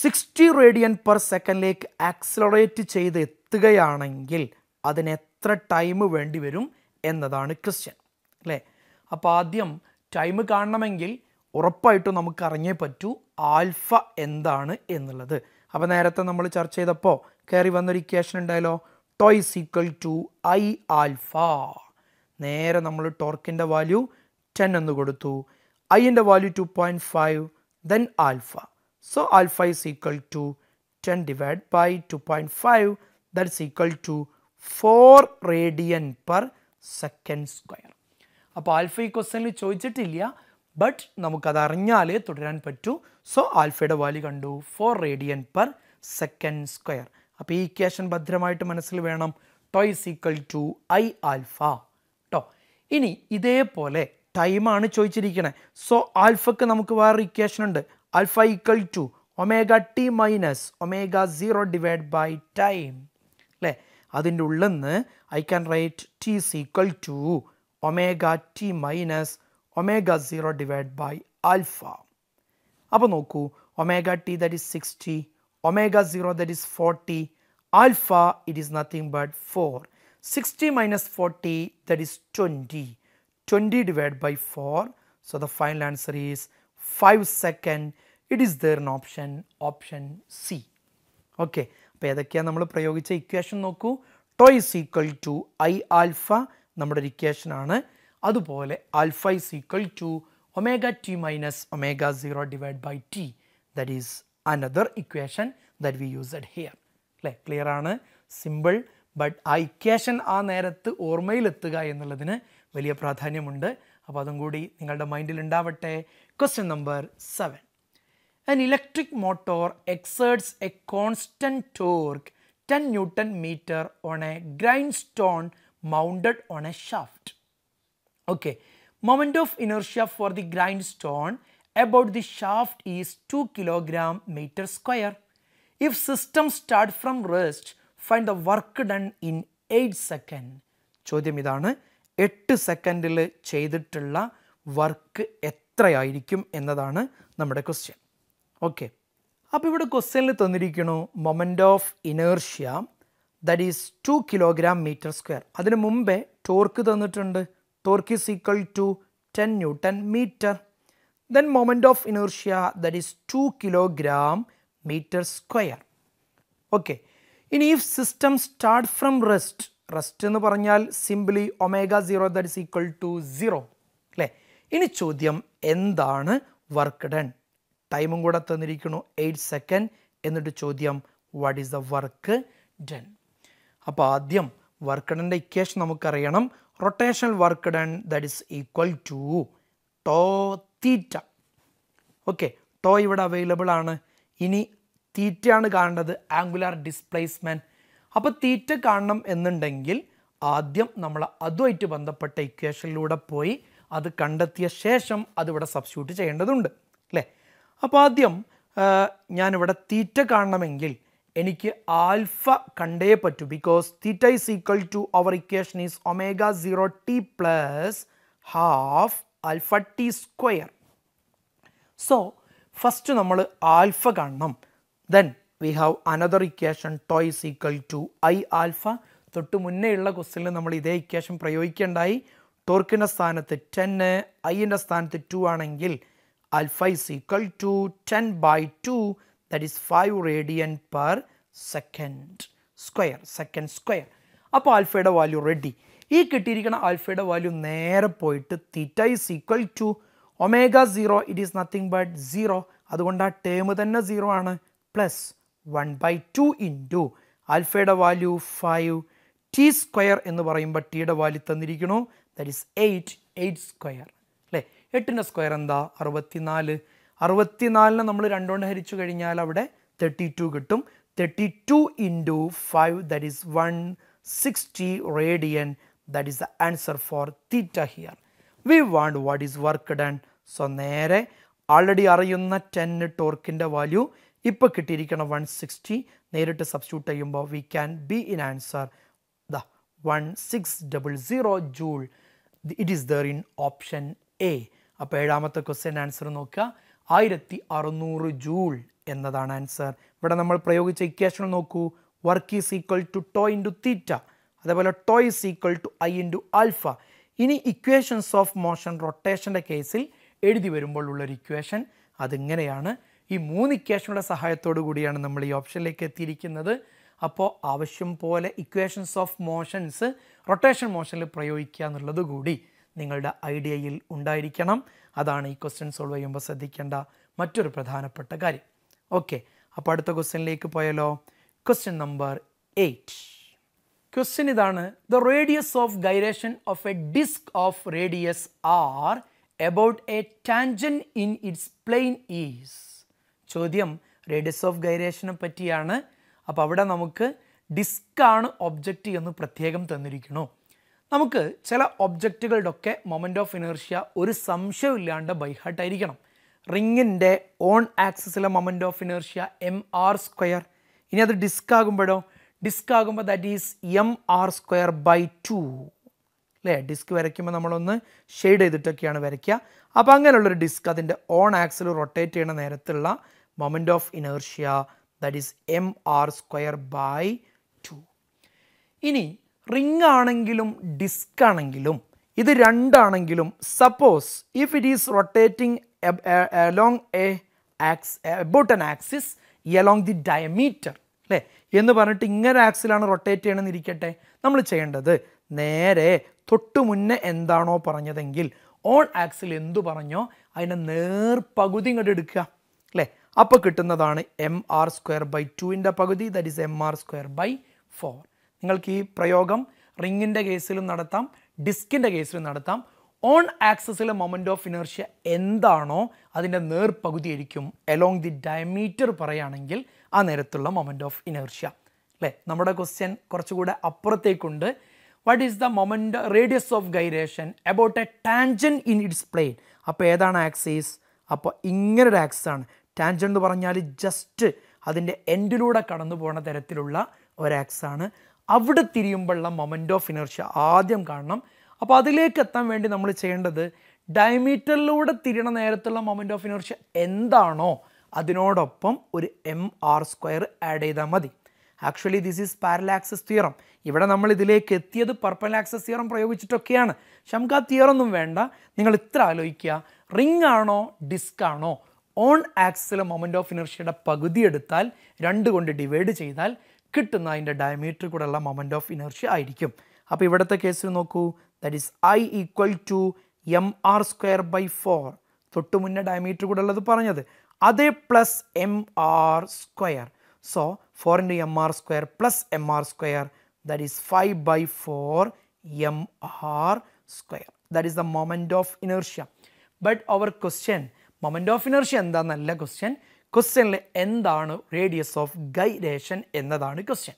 sixty radian per സെക്കൻഡിലേക്ക് accelerate ചെയ്ത് എത്തുകയാണെങ്കിൽ അതിന് എത്ര ടൈം വേണ്ടി വരും എന്നതാണ് ക്വസ്റ്റ്യൻ അല്ലേ അപ്പോൾ ആദ്യം ടൈം കാണണമെങ്കിൽ ഉറപ്പായിട്ടും നമുക്ക് അറിഞ്ഞേ പറ്റൂ ആൽഫ എന്താണ് എന്നുള്ളത് അപ്പോൾ നേരത്തെ നമ്മൾ ചർച്ച ചെയ്തപ്പോൾ കയറി വന്നൊരു ഇക്വേഷൻ ഉണ്ടായല്ലോ tau is equal to I alpha നേരെ നമ്മൾ ടോർക്കിൻ്റെ വാല്യൂ ടെൻ എന്ന് കൊടുത്തു ഐൻ്റെ value two point five then alpha so alpha is equal to ten divide by two point five that's equal to four radian per second square അപ്പോൾ alpha ഈ ക്വസ്റ്റനിൽ ചോദിച്ചിട്ടില്ല ബട്ട് നമുക്കത് അറിഞ്ഞാലേ തുടരാൻ പറ്റൂ സോ ആൽഫയുടെ വാല്യൂ കണ്ടു four radian per second square അപ്പോൾ ഈ ഇക്വേഷൻ ഭദ്രമായിട്ട് മനസ്സിൽ വേണം tau is equal to I alpha കേട്ടോ ഇനി ഇതേപോലെ ടൈമാണ് ചോദിച്ചിരിക്കണേ സോ ആൽഫക്ക് നമുക്ക് വേറൊരു ഇക്വേഷൻ ഉണ്ട് alpha equal to omega T minus omega zero divide by time അല്ലേ അതിൻ്റെ ഉള്ളിൽ നിന്ന് I can write T is equal to omega t minus omega 0 divided by alpha. Abanoku, omega t that is 60, omega 0 that is 40, alpha it is nothing but 4. 60 minus 40 that is 20, 20 divided by 4. So, the final answer is 5 second. It is there an option, option C. Okay. അപ്പോൾ ഏതൊക്കെയാണ് equation പ്രയോഗിച്ച equation is equal to I alpha. നമ്മുടെ ഒരു ഇക്വേഷനാണ് അതുപോലെ alpha is equal to omega T minus omega zero divide by T that is another equation that we used here അല്ലേ clear ആണ് simple but ആ equation ആ നേരത്ത് ഓർമ്മയിലെത്തുക എന്നുള്ളതിന് വലിയ പ്രാധാന്യമുണ്ട് അപ്പോൾ അതും കൂടി നിങ്ങളുടെ മൈൻഡിൽ ഉണ്ടാവട്ടെ question number seven electric motor exerts a constant torque ten 10 metre on a grindstone mounted on a shaft. Okay, moment of inertia for the grindstone about the shaft is 2 kilogram meter square. If system start from rest, find the work done in 8 second. ചോദ്യം ഇതാണ് എട്ട് സെക്കൻഡിൽ ചെയ്തിട്ടുള്ള work എത്രയായിരിക്കും എന്നതാണ് നമ്മുടെ question okay അപ്പോൾ ഇവിടെ ക്വസ്റ്റ്യനിൽ തന്നിരിക്കണു moment of inertia that is two kilogram metre square അതിന് മുമ്പേ ടോർക്ക് തന്നിട്ടുണ്ട് torque is equal to ten newton metre then moment of inertia that is two kilogram metre square okay ഇനി ഈ system start from rest rest എന്ന് പറഞ്ഞാൽ simply omega zero that is equal to zero അല്ലേ ഇനി ചോദ്യം എന്താണ് work done ടൈമും കൂടെ തന്നിരിക്കുന്നു എയ്റ്റ് സെക്കൻഡ് എന്നിട്ട് ചോദ്യം what is the work done അപ്പോൾ ആദ്യം വർക്ക് ഡണിൻ്റെ ഇക്വേഷൻ നമുക്കറിയണം rotational work done that is equal to tau theta okay tau ഇവിടെ അവൈലബിൾ ആണ് ഇനി തീറ്റയാണ് കാണേണ്ടത് ആംഗുലാർ ഡിസ്പ്ലേസ്മെൻറ്റ് അപ്പോൾ തീറ്റ കാണണം എന്നുണ്ടെങ്കിൽ ആദ്യം നമ്മൾ അതുമായിട്ട് ബന്ധപ്പെട്ട ഇക്വേഷനിലൂടെ പോയി അത് കണ്ടെത്തിയ ശേഷം അതിവിടെ സബ്സ്റ്റിറ്റ്യൂട്ട് ചെയ്യേണ്ടതുണ്ട് അല്ലേ അപ്പോൾ ആദ്യം ഞാനിവിടെ തീറ്റ കാണണമെങ്കിൽ എനിക്ക് ആൽഫ കണ്ടേ പറ്റൂ because theta is equal to our equation is omega zero T plus half alpha T square so first നമ്മൾ ആൽഫ കാണണം then we have another equation tau is equal to I alpha തൊട്ട് ഉള്ള ക്വസ്റ്റ്യനിൽ നമ്മൾ ഇതേ equation പ്രയോഗിക്കേണ്ടായി ടോർക്കിൻ്റെ സ്ഥാനത്ത് ten ഐൻ്റെ സ്ഥാനത്ത് two ആണെങ്കിൽ alpha is equal to ten by two that is 5 radian per second square, second square. അപ്പോൾ ആൽഫയുടെ വാല്യൂ റെഡി ഈ കിട്ടിയിരിക്കുന്ന ആൽഫയുടെ വാല്യൂ നേരെ പോയിട്ട് theta is equal to omega zero it is nothing but zero അതുകൊണ്ട് ആ ടേം തന്നെ സീറോ ആണ് plus one by two into ആൽഫയുടെ വാല്യൂ ഫൈവ് ടി സ്ക്വയർ എന്ന് പറയുമ്പോൾ ടിയുടെ വാല്യൂ തന്നിരിക്കണു that is eight eight square അല്ലേ എട്ടിൻ്റെ സ്ക്വയർ എന്താ അറുപത്തിനാല് അറുപത്തിനാലിന് നമ്മൾ രണ്ടുകൊണ്ട് ഹരിച്ചു കഴിഞ്ഞാൽ അവിടെ തേർട്ടി ടു കിട്ടും thirty two into five that is one sixty radian that is the answer for theta here we want what is work done so നേരെ ആൾറെഡി അറിയുന്ന ടെൻ ടോർക്കിൻ്റെ വാല്യൂ ഇപ്പോൾ കിട്ടിയിരിക്കണം വൺ സിക്സ്റ്റി നേരിട്ട് സബ്സ്റ്റിറ്റ്യൂട്ട് ചെയ്യുമ്പോൾ we can be in answer the one six double zero joule it is there in option A അപ്പോൾ ഏഴാമത്തെ question answer നോക്കുക ആയിരത്തി അറുന്നൂറ് ജൂൾ എന്നതാണ് ആൻസർ ഇവിടെ നമ്മൾ പ്രയോഗിച്ച ഇക്വേഷൻ നോക്കൂ work is equal to tau into theta അതേപോലെ tau is equal to I into alpha ഇനി ഇക്വേഷൻസ് ഓഫ് മോഷൻ റൊട്ടേഷൻ്റെ കേസിൽ എഴുതി വരുമ്പോൾ ഉള്ളൊരു ഇക്വേഷൻ അതിങ്ങനെയാണ് ഈ മൂന്ന് ഇക്വേഷനുടെ സഹായത്തോടു കൂടിയാണ് നമ്മൾ ഈ ഓപ്ഷനിലേക്ക് എത്തിയിരിക്കുന്നത് അപ്പോൾ ആവശ്യം പോലെ ഇക്വേഷൻസ് ഓഫ് മോഷൻസ് റൊട്ടേഷൻ മോഷനിൽ പ്രയോഗിക്കുക എന്നുള്ളത് കൂടി നിങ്ങളുടെ ഐഡിയയിൽ ഉണ്ടായിരിക്കണം അതാണ് ഈ ക്വസ്റ്റ്യൻ സോൾവ് ചെയ്യുമ്പോൾ ശ്രദ്ധിക്കേണ്ട മറ്റൊരു പ്രധാനപ്പെട്ട കാര്യം ഓക്കെ അപ്പോൾ അടുത്ത ക്വസ്റ്റ്യനിലേക്ക് പോയാലോ ക്വസ്റ്റ്യൻ നമ്പർ എയ്റ്റ് ക്വസ്റ്റ്യൻ ഇതാണ് the radius of gyration of a disc of radius R about a tangent in its plane is ചോദ്യം റേഡിയസ് ഓഫ് ഗൈറേഷനെ പറ്റിയാണ് അപ്പോൾ അവിടെ നമുക്ക് ഡിസ്ക് ആണ് ഒബ്ജക്റ്റ് എന്ന് പ്രത്യേകം തന്നിരിക്കണോ നമുക്ക് ചില ഒബ്ജക്റ്റുകളുടെ ഒക്കെ മൊമെൻ്റ് ഓഫ് ഇനേർഷ്യ ഒരു സംശയമില്ലാണ്ട് ബൈഹാർട്ടായിരിക്കണം റിങ്ങിൻ്റെ ഓൺ ആക്സിസിലെ moment of inertia M R square ഇനി അത് ഡിസ്ക് ആകുമ്പോഴോ ഡിസ്ക് ആകുമ്പോൾ that is M R square by two അല്ലേ ഡിസ്ക് വരയ്ക്കുമ്പോൾ നമ്മളൊന്ന് ഷെയ്ഡ് ചെയ്തിട്ടൊക്കെയാണ് വരയ്ക്കുക അപ്പോൾ അങ്ങനെയുള്ളൊരു ഡിസ്ക് അതിൻ്റെ ഓൺ ആക്സിൽ റൊട്ടേറ്റ് ചെയ്യുന്ന നേരത്തുള്ള moment of inertia that is M R square by two ഇനി റിംഗ് ആണെങ്കിലും ഡിസ്ക് ആണെങ്കിലും ഇത് രണ്ടാണെങ്കിലും suppose if it is rotating along a ax about an axis along the diameter അല്ലേ എന്ന് പറഞ്ഞിട്ട് ഇങ്ങനെ ആക്സിലാണ് റൊട്ടേറ്റ് ചെയ്യണമെന്ന് ഇരിക്കട്ടെ നമ്മൾ ചെയ്യേണ്ടത് നേരെ തൊട്ടു മുന്നേ എന്താണോ പറഞ്ഞതെങ്കിൽ ഓൺ ആക്സിൽ എന്തു പറഞ്ഞോ അതിനെ നേർപകുതി ഇങ്ങോട്ട് എടുക്കുക അല്ലേ അപ്പോൾ കിട്ടുന്നതാണ് എം ആർ സ്ക്വയർ ബൈ ടുവിൻ്റെ പകുതി that is M R square by four നിങ്ങൾക്ക് ഈ പ്രയോഗം റിങ്ങിൻ്റെ കേസിലും നടത്താം ഡിസ്കിൻ്റെ കേസിലും നടത്താം ഓൺ ആക്സസിലെ മൊമെൻ്റ് ഓഫ് ഇനർഷ്യ എന്താണോ അതിൻ്റെ നേർപകുതി ആയിരിക്കും എലോങ് ദി ഡയമീറ്റർ പറയുകയാണെങ്കിൽ ആ നേരത്തുള്ള മൊമെൻ്റ് ഓഫ് ഇനർഷ്യ അല്ലേ നമ്മുടെ ക്വസ്റ്റ്യൻ കുറച്ചുകൂടെ അപ്പുറത്തേക്കുണ്ട് what is the moment radius of gyration about a tangent in its plane അപ്പോൾ ഏതാണ് ആക്സീസ് അപ്പോൾ ഇങ്ങനൊരു ആക്സസ് ആണ് ടാൻജൻ എന്ന് പറഞ്ഞാൽ ജസ്റ്റ് അതിൻ്റെ എൻഡിലൂടെ കടന്നു പോകുന്ന തരത്തിലുള്ള ഒരു ആണ് അവിടെ തിരിയുമ്പോഴുള്ള മൊമെൻ്റ് ഓഫ് ഇനർഷ്യ ആദ്യം കാണണം അപ്പോൾ അതിലേക്ക് എത്താൻ വേണ്ടി നമ്മൾ ചെയ്യേണ്ടത് ഡയമീറ്ററിലൂടെ തിരിയണ നേരത്തുള്ള മൊമെൻ്റ് ഓഫ് ഇനർഷ്യ എന്താണോ അതിനോടൊപ്പം ഒരു എം ആർ സ്ക്വയർ ആഡ് ചെയ്താൽ മതി actually this is parallel axis theorem ഇവിടെ നമ്മൾ ഇതിലേക്ക് എത്തിയത് ആക്സസ് തിയറം പ്രയോഗിച്ചിട്ടൊക്കെയാണ് നമുക്ക് ആ ഒന്നും വേണ്ട നിങ്ങൾ ഇത്ര ആലോചിക്കുക റിംഗ് ആണോ ഡിസ്ക് ആണോ ഓൺ ആക്സിലെ മൊമെൻ്റ് ഓഫ് ഇനർഷ്യയുടെ പകുതി എടുത്താൽ രണ്ട് കൊണ്ട് ഡിവൈഡ് ചെയ്താൽ കിട്ടുന്ന അതിൻ്റെ ഡയമീറ്റർ കൂടെ ഉള്ള മൊമെൻ്റ് ഓഫ് ഇനർഷ്യ ആയിരിക്കും അപ്പോൾ ഇവിടുത്തെ കേസിൽ നോക്കൂ that is I equal to M R square by four തൊട്ട് മുന്നേ ഡയമീറ്റർ കൂടെ ഉള്ളത് പറഞ്ഞത് അതേ plus M R square so four into M R square plus M R square that is five by four M R square that is the moment of inertia but അവർ question moment of inertia എന്താ നല്ല question ക്വസ്റ്റ്യനിൽ എന്താണ് radius of ഗൈരേഷൻ എന്നതാണ് question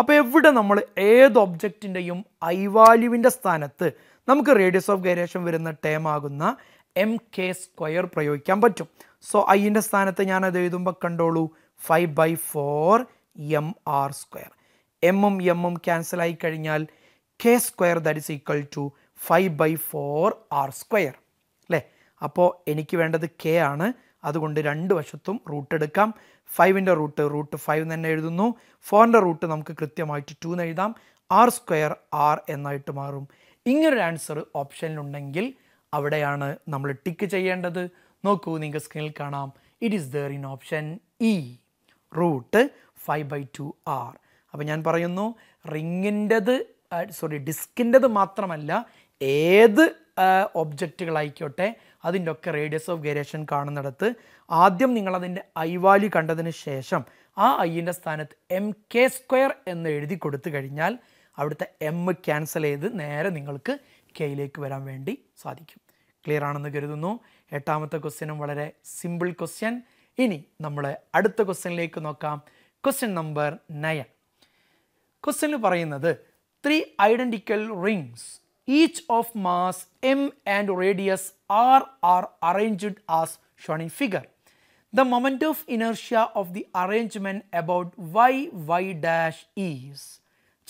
അപ്പോൾ എവിടെ നമ്മൾ ഏത് ഒബ്ജക്റ്റിൻ്റെയും ഐ വാല്യുവിൻ്റെ സ്ഥാനത്ത് നമുക്ക് റേഡിയസ് ഓഫ് ഗൈരേഷൻ വരുന്ന ടേമാകുന്ന എം കെ സ്ക്വയർ പ്രയോഗിക്കാൻ പറ്റും സോ ഐൻ്റെ സ്ഥാനത്ത് അത് എഴുതുമ്പോൾ കണ്ടോളൂ five by four M R square എമ്മും എമ്മും ക്യാൻസൽ ആയി കഴിഞ്ഞാൽ K square that is equal to five by four R square അല്ലേ അപ്പോൾ എനിക്ക് വേണ്ടത് കെ ആണ് അതുകൊണ്ട് രണ്ട് വശത്തും റൂട്ട് എടുക്കാം ഫൈവിൻ്റെ റൂട്ട് റൂട്ട് ഫൈവ് തന്നെ എഴുതുന്നു ഫോറിൻ്റെ റൂട്ട് നമുക്ക് കൃത്യമായിട്ട് ടു എന്ന് എഴുതാം ആർ സ്ക്വയർ ആർ എന്നായിട്ട് മാറും ഇങ്ങനൊരു ആൻസർ ഓപ്ഷനിലുണ്ടെങ്കിൽ അവിടെയാണ് നമ്മൾ ടിക്ക് ചെയ്യേണ്ടത് നോക്കൂ നിങ്ങൾക്ക് സ്ക്രീനിൽ കാണാം it is there in option E root five by two R അപ്പോൾ ഞാൻ പറയുന്നു റിങ്ങിൻ്റെത് സോറി ഡിസ്കിൻ്റെത് മാത്രമല്ല ഏത് ഒബ്ജക്റ്റുകളായിക്കോട്ടെ അതിൻ്റെ ഒക്കെ റേഡിയസ് ഓഫ് ഗരേഷൻ കാണുന്നിടത്ത് ആദ്യം നിങ്ങളതിൻ്റെ ഐ വാല്യൂ കണ്ടതിന് ശേഷം ആ ഐയിൻ്റെ സ്ഥാനത്ത് എം കെ സ്ക്വയർ എന്ന് എഴുതി കൊടുത്തു കഴിഞ്ഞാൽ അവിടുത്തെ എം ക്യാൻസൽ ചെയ്ത് നേരെ നിങ്ങൾക്ക് കെയിലേക്ക് വരാൻ വേണ്ടി സാധിക്കും ക്ലിയർ ആണെന്ന് കരുതുന്നു എട്ടാമത്തെ ക്വസ്റ്റ്യനും വളരെ സിമ്പിൾ ക്വസ്റ്റ്യൻ ഇനി നമ്മൾ അടുത്ത ക്വസ്റ്റ്യനിലേക്ക് നോക്കാം ക്വസ്റ്റ്യൻ നമ്പർ നയൻ ക്വസ്റ്റ്യനിൽ പറയുന്നത് three identical rings each of mass M and radius R are arranged as shown in figure The moment of inertia of the arrangement about Y Y dash is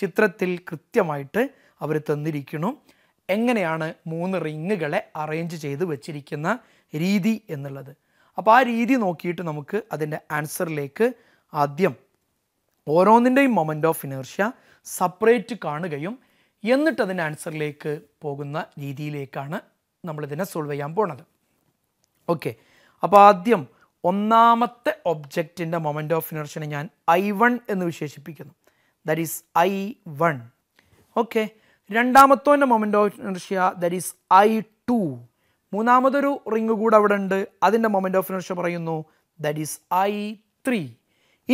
ചിത്രത്തിൽ കൃത്യമായിട്ട് അവർ തന്നിരിക്കുന്നു എങ്ങനെയാണ് മൂന്ന് റിങ്ങുകളെ arrange ചെയ്ത് വെച്ചിരിക്കുന്ന രീതി എന്നുള്ളത് അപ്പോൾ ആ രീതി നോക്കിയിട്ട് നമുക്ക് അതിൻ്റെ ആൻസറിലേക്ക് ആദ്യം ഓരോന്നിൻ്റെയും മൊമെൻ്റ് ഓഫ് ഇനേർഷ്യ സപ്പറേറ്റ് കാണുകയും എന്നിട്ട് അതിൻ്റെ ആൻസറിലേക്ക് പോകുന്ന രീതിയിലേക്കാണ് നമ്മളിതിനെ സോൾവ് ചെയ്യാൻ പോണത് ഓക്കെ അപ്പോൾ ആദ്യം ഒന്നാമത്തെ ഒബ്ജക്റ്റിൻ്റെ മൊമെൻ്റ് ഓഫ് ഇനർഷനെ ഞാൻ ഐ വൺ എന്ന് വിശേഷിപ്പിക്കുന്നു that is I one okay രണ്ടാമത്തോൻ്റെ moment of inertia that is I two മൂന്നാമതൊരു റിങ് കൂടെ അവിടെ ഉണ്ട് അതിൻ്റെ മൊമെൻ്റ് ഓഫ് ഇനർഷ്യ പറയുന്നു ദറ്റ് ഈസ് ഐ ത്രീ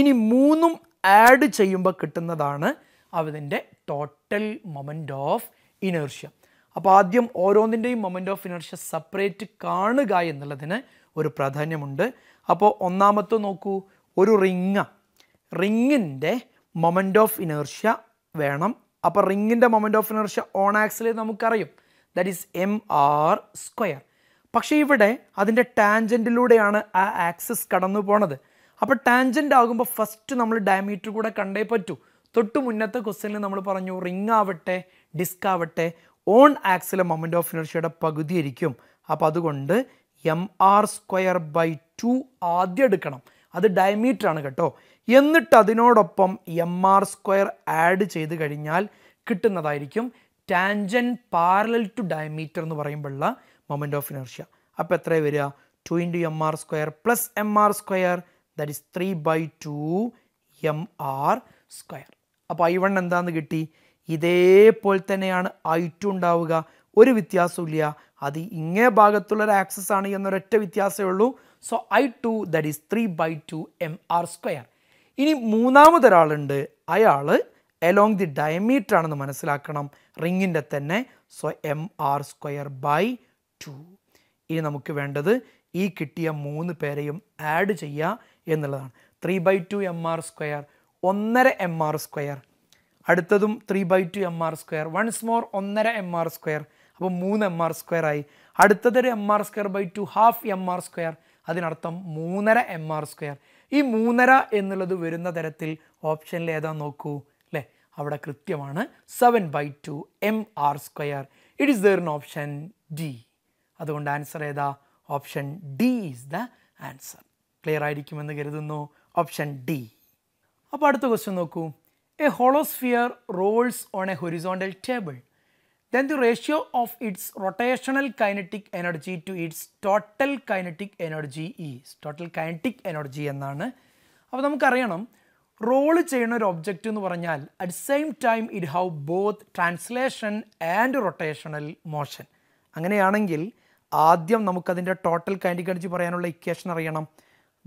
ഇനി മൂന്നും ആഡ് ചെയ്യുമ്പോൾ കിട്ടുന്നതാണ് അതിൻ്റെ ടോട്ടൽ മൊമെൻ്റ് ഓഫ് ഇനേർഷ്യ അപ്പോൾ ആദ്യം ഓരോന്നിൻ്റെയും മൊമെൻ്റ് ഓഫ് ഇനേർഷ്യ സെപ്പറേറ്റ് കാണുക എന്നുള്ളതിന് ഒരു പ്രാധാന്യമുണ്ട് അപ്പോൾ ഒന്നാമത്തെ നോക്കൂ ഒരു റിങ് റിങ്ങിൻ്റെ മൊമെൻ്റ് ഓഫ് ഇനേർഷ്യ വേണം അപ്പോൾ റിങ്ങിൻ്റെ മൊമെൻ്റ് ഓഫ് ഇനേർഷ്യ ഓൺ ആക്സിലെ നമുക്കറിയും that is M R square പക്ഷേ ഇവിടെ അതിൻ്റെ ടാൻജൻറ്റിലൂടെയാണ് ആ ആക്സിസ് കടന്നു പോണത് അപ്പോൾ ടാൻജൻ്റ് ആകുമ്പോൾ ഫസ്റ്റ് നമ്മൾ ഡയമീറ്റർ കൂടെ കണ്ടേ പറ്റൂ തൊട്ട് മുന്നത്തെ ക്വസ്റ്റ്യനിൽ നമ്മൾ പറഞ്ഞു റിംഗ് ആവട്ടെ ഡിസ്ക് ആവട്ടെ ഓൺ ആക്സിലെ മൊമെൻറ്റ് ഓഫ് ഇനർഷ്യയുടെ പകുതി ആയിരിക്കും അപ്പോൾ അതുകൊണ്ട് M R square by two ആദ്യം എടുക്കണം അത് ഡയമീറ്റർ ആണ് കേട്ടോ എന്നിട്ട് അതിനോടൊപ്പം എം ആർ സ്ക്വയർ ആഡ് ചെയ്ത് കഴിഞ്ഞാൽ കിട്ടുന്നതായിരിക്കും ടാൻജൻ പാരലൽ ടു ഡയമീറ്റർ എന്ന് പറയുമ്പോഴുള്ള മൊമെൻറ്റ് ഓഫ് ഇനർഷ്യ അപ്പോൾ എത്ര വരിക two into M R square plus M R square that is three by two M R square അപ്പോൾ ഐ വൺ എന്താന്ന് കിട്ടി ഇതേപോലെ തന്നെയാണ് ഐ ടു ഉണ്ടാവുക ഒരു വ്യത്യാസമില്ല അത് ഇങ്ങേ ഭാഗത്തുള്ളൊരു ആക്സസ് ആണ് എന്നൊരൊറ്റ വ്യത്യാസമേ ഉള്ളൂ so I two that is three by two M R square ഇനി മൂന്നാമതൊരാളുണ്ട് അയാൾ എലോങ് ദി ഡയമീറ്റർ ആണെന്ന് മനസ്സിലാക്കണം റിങ്ങിൻ്റെ തന്നെ so M R square by two ഇനി നമുക്ക് വേണ്ടത് ഈ കിട്ടിയ മൂന്ന് പേരെയും ആഡ് ചെയ്യുക എന്നുള്ളതാണ് three by two M R square ഒന്നര എം ആർ സ്ക്വയർ അടുത്തതും three by two M R square once more ഒന്നര എം ആർ സ്ക്വയർ അപ്പോൾ മൂന്ന് എം ആർ സ്ക്വയർ ആയി അടുത്തതൊരു M R square by two half M R square അതിനർത്ഥം മൂന്നര M R square ഈ മൂന്നര എന്നുള്ളത് വരുന്ന തരത്തിൽ ഓപ്ഷനിൽ ഏതാ നോക്കൂ അല്ലേ അവിടെ കൃത്യമാണ് seven by two M R square it is there option D അതുകൊണ്ട് ആൻസർ ഏതാ option D is the answer clear ആയിരിക്കുമെന്ന് കരുതുന്നു ഓപ്ഷൻ ഡി അപ്പോൾ അടുത്ത ക്വസ്റ്റ്യൻ നോക്കൂ a hollow sphere rolls on a horizontal table then the ratio of its rotational kinetic energy to its total kinetic energy is total kinetic energy എന്നാണ് അപ്പോൾ നമുക്കറിയണം roll ചെയ്യുന്ന ഒരു ഒബ്ജക്റ്റ് എന്ന് പറഞ്ഞാൽ at same time it have both translation and rotational motion അങ്ങനെയാണെങ്കിൽ ആദ്യം നമുക്കതിൻ്റെ ടോട്ടൽ കൈനറ്റിക് എനർജി പറയാനുള്ള ഇക്വേഷൻ അറിയണം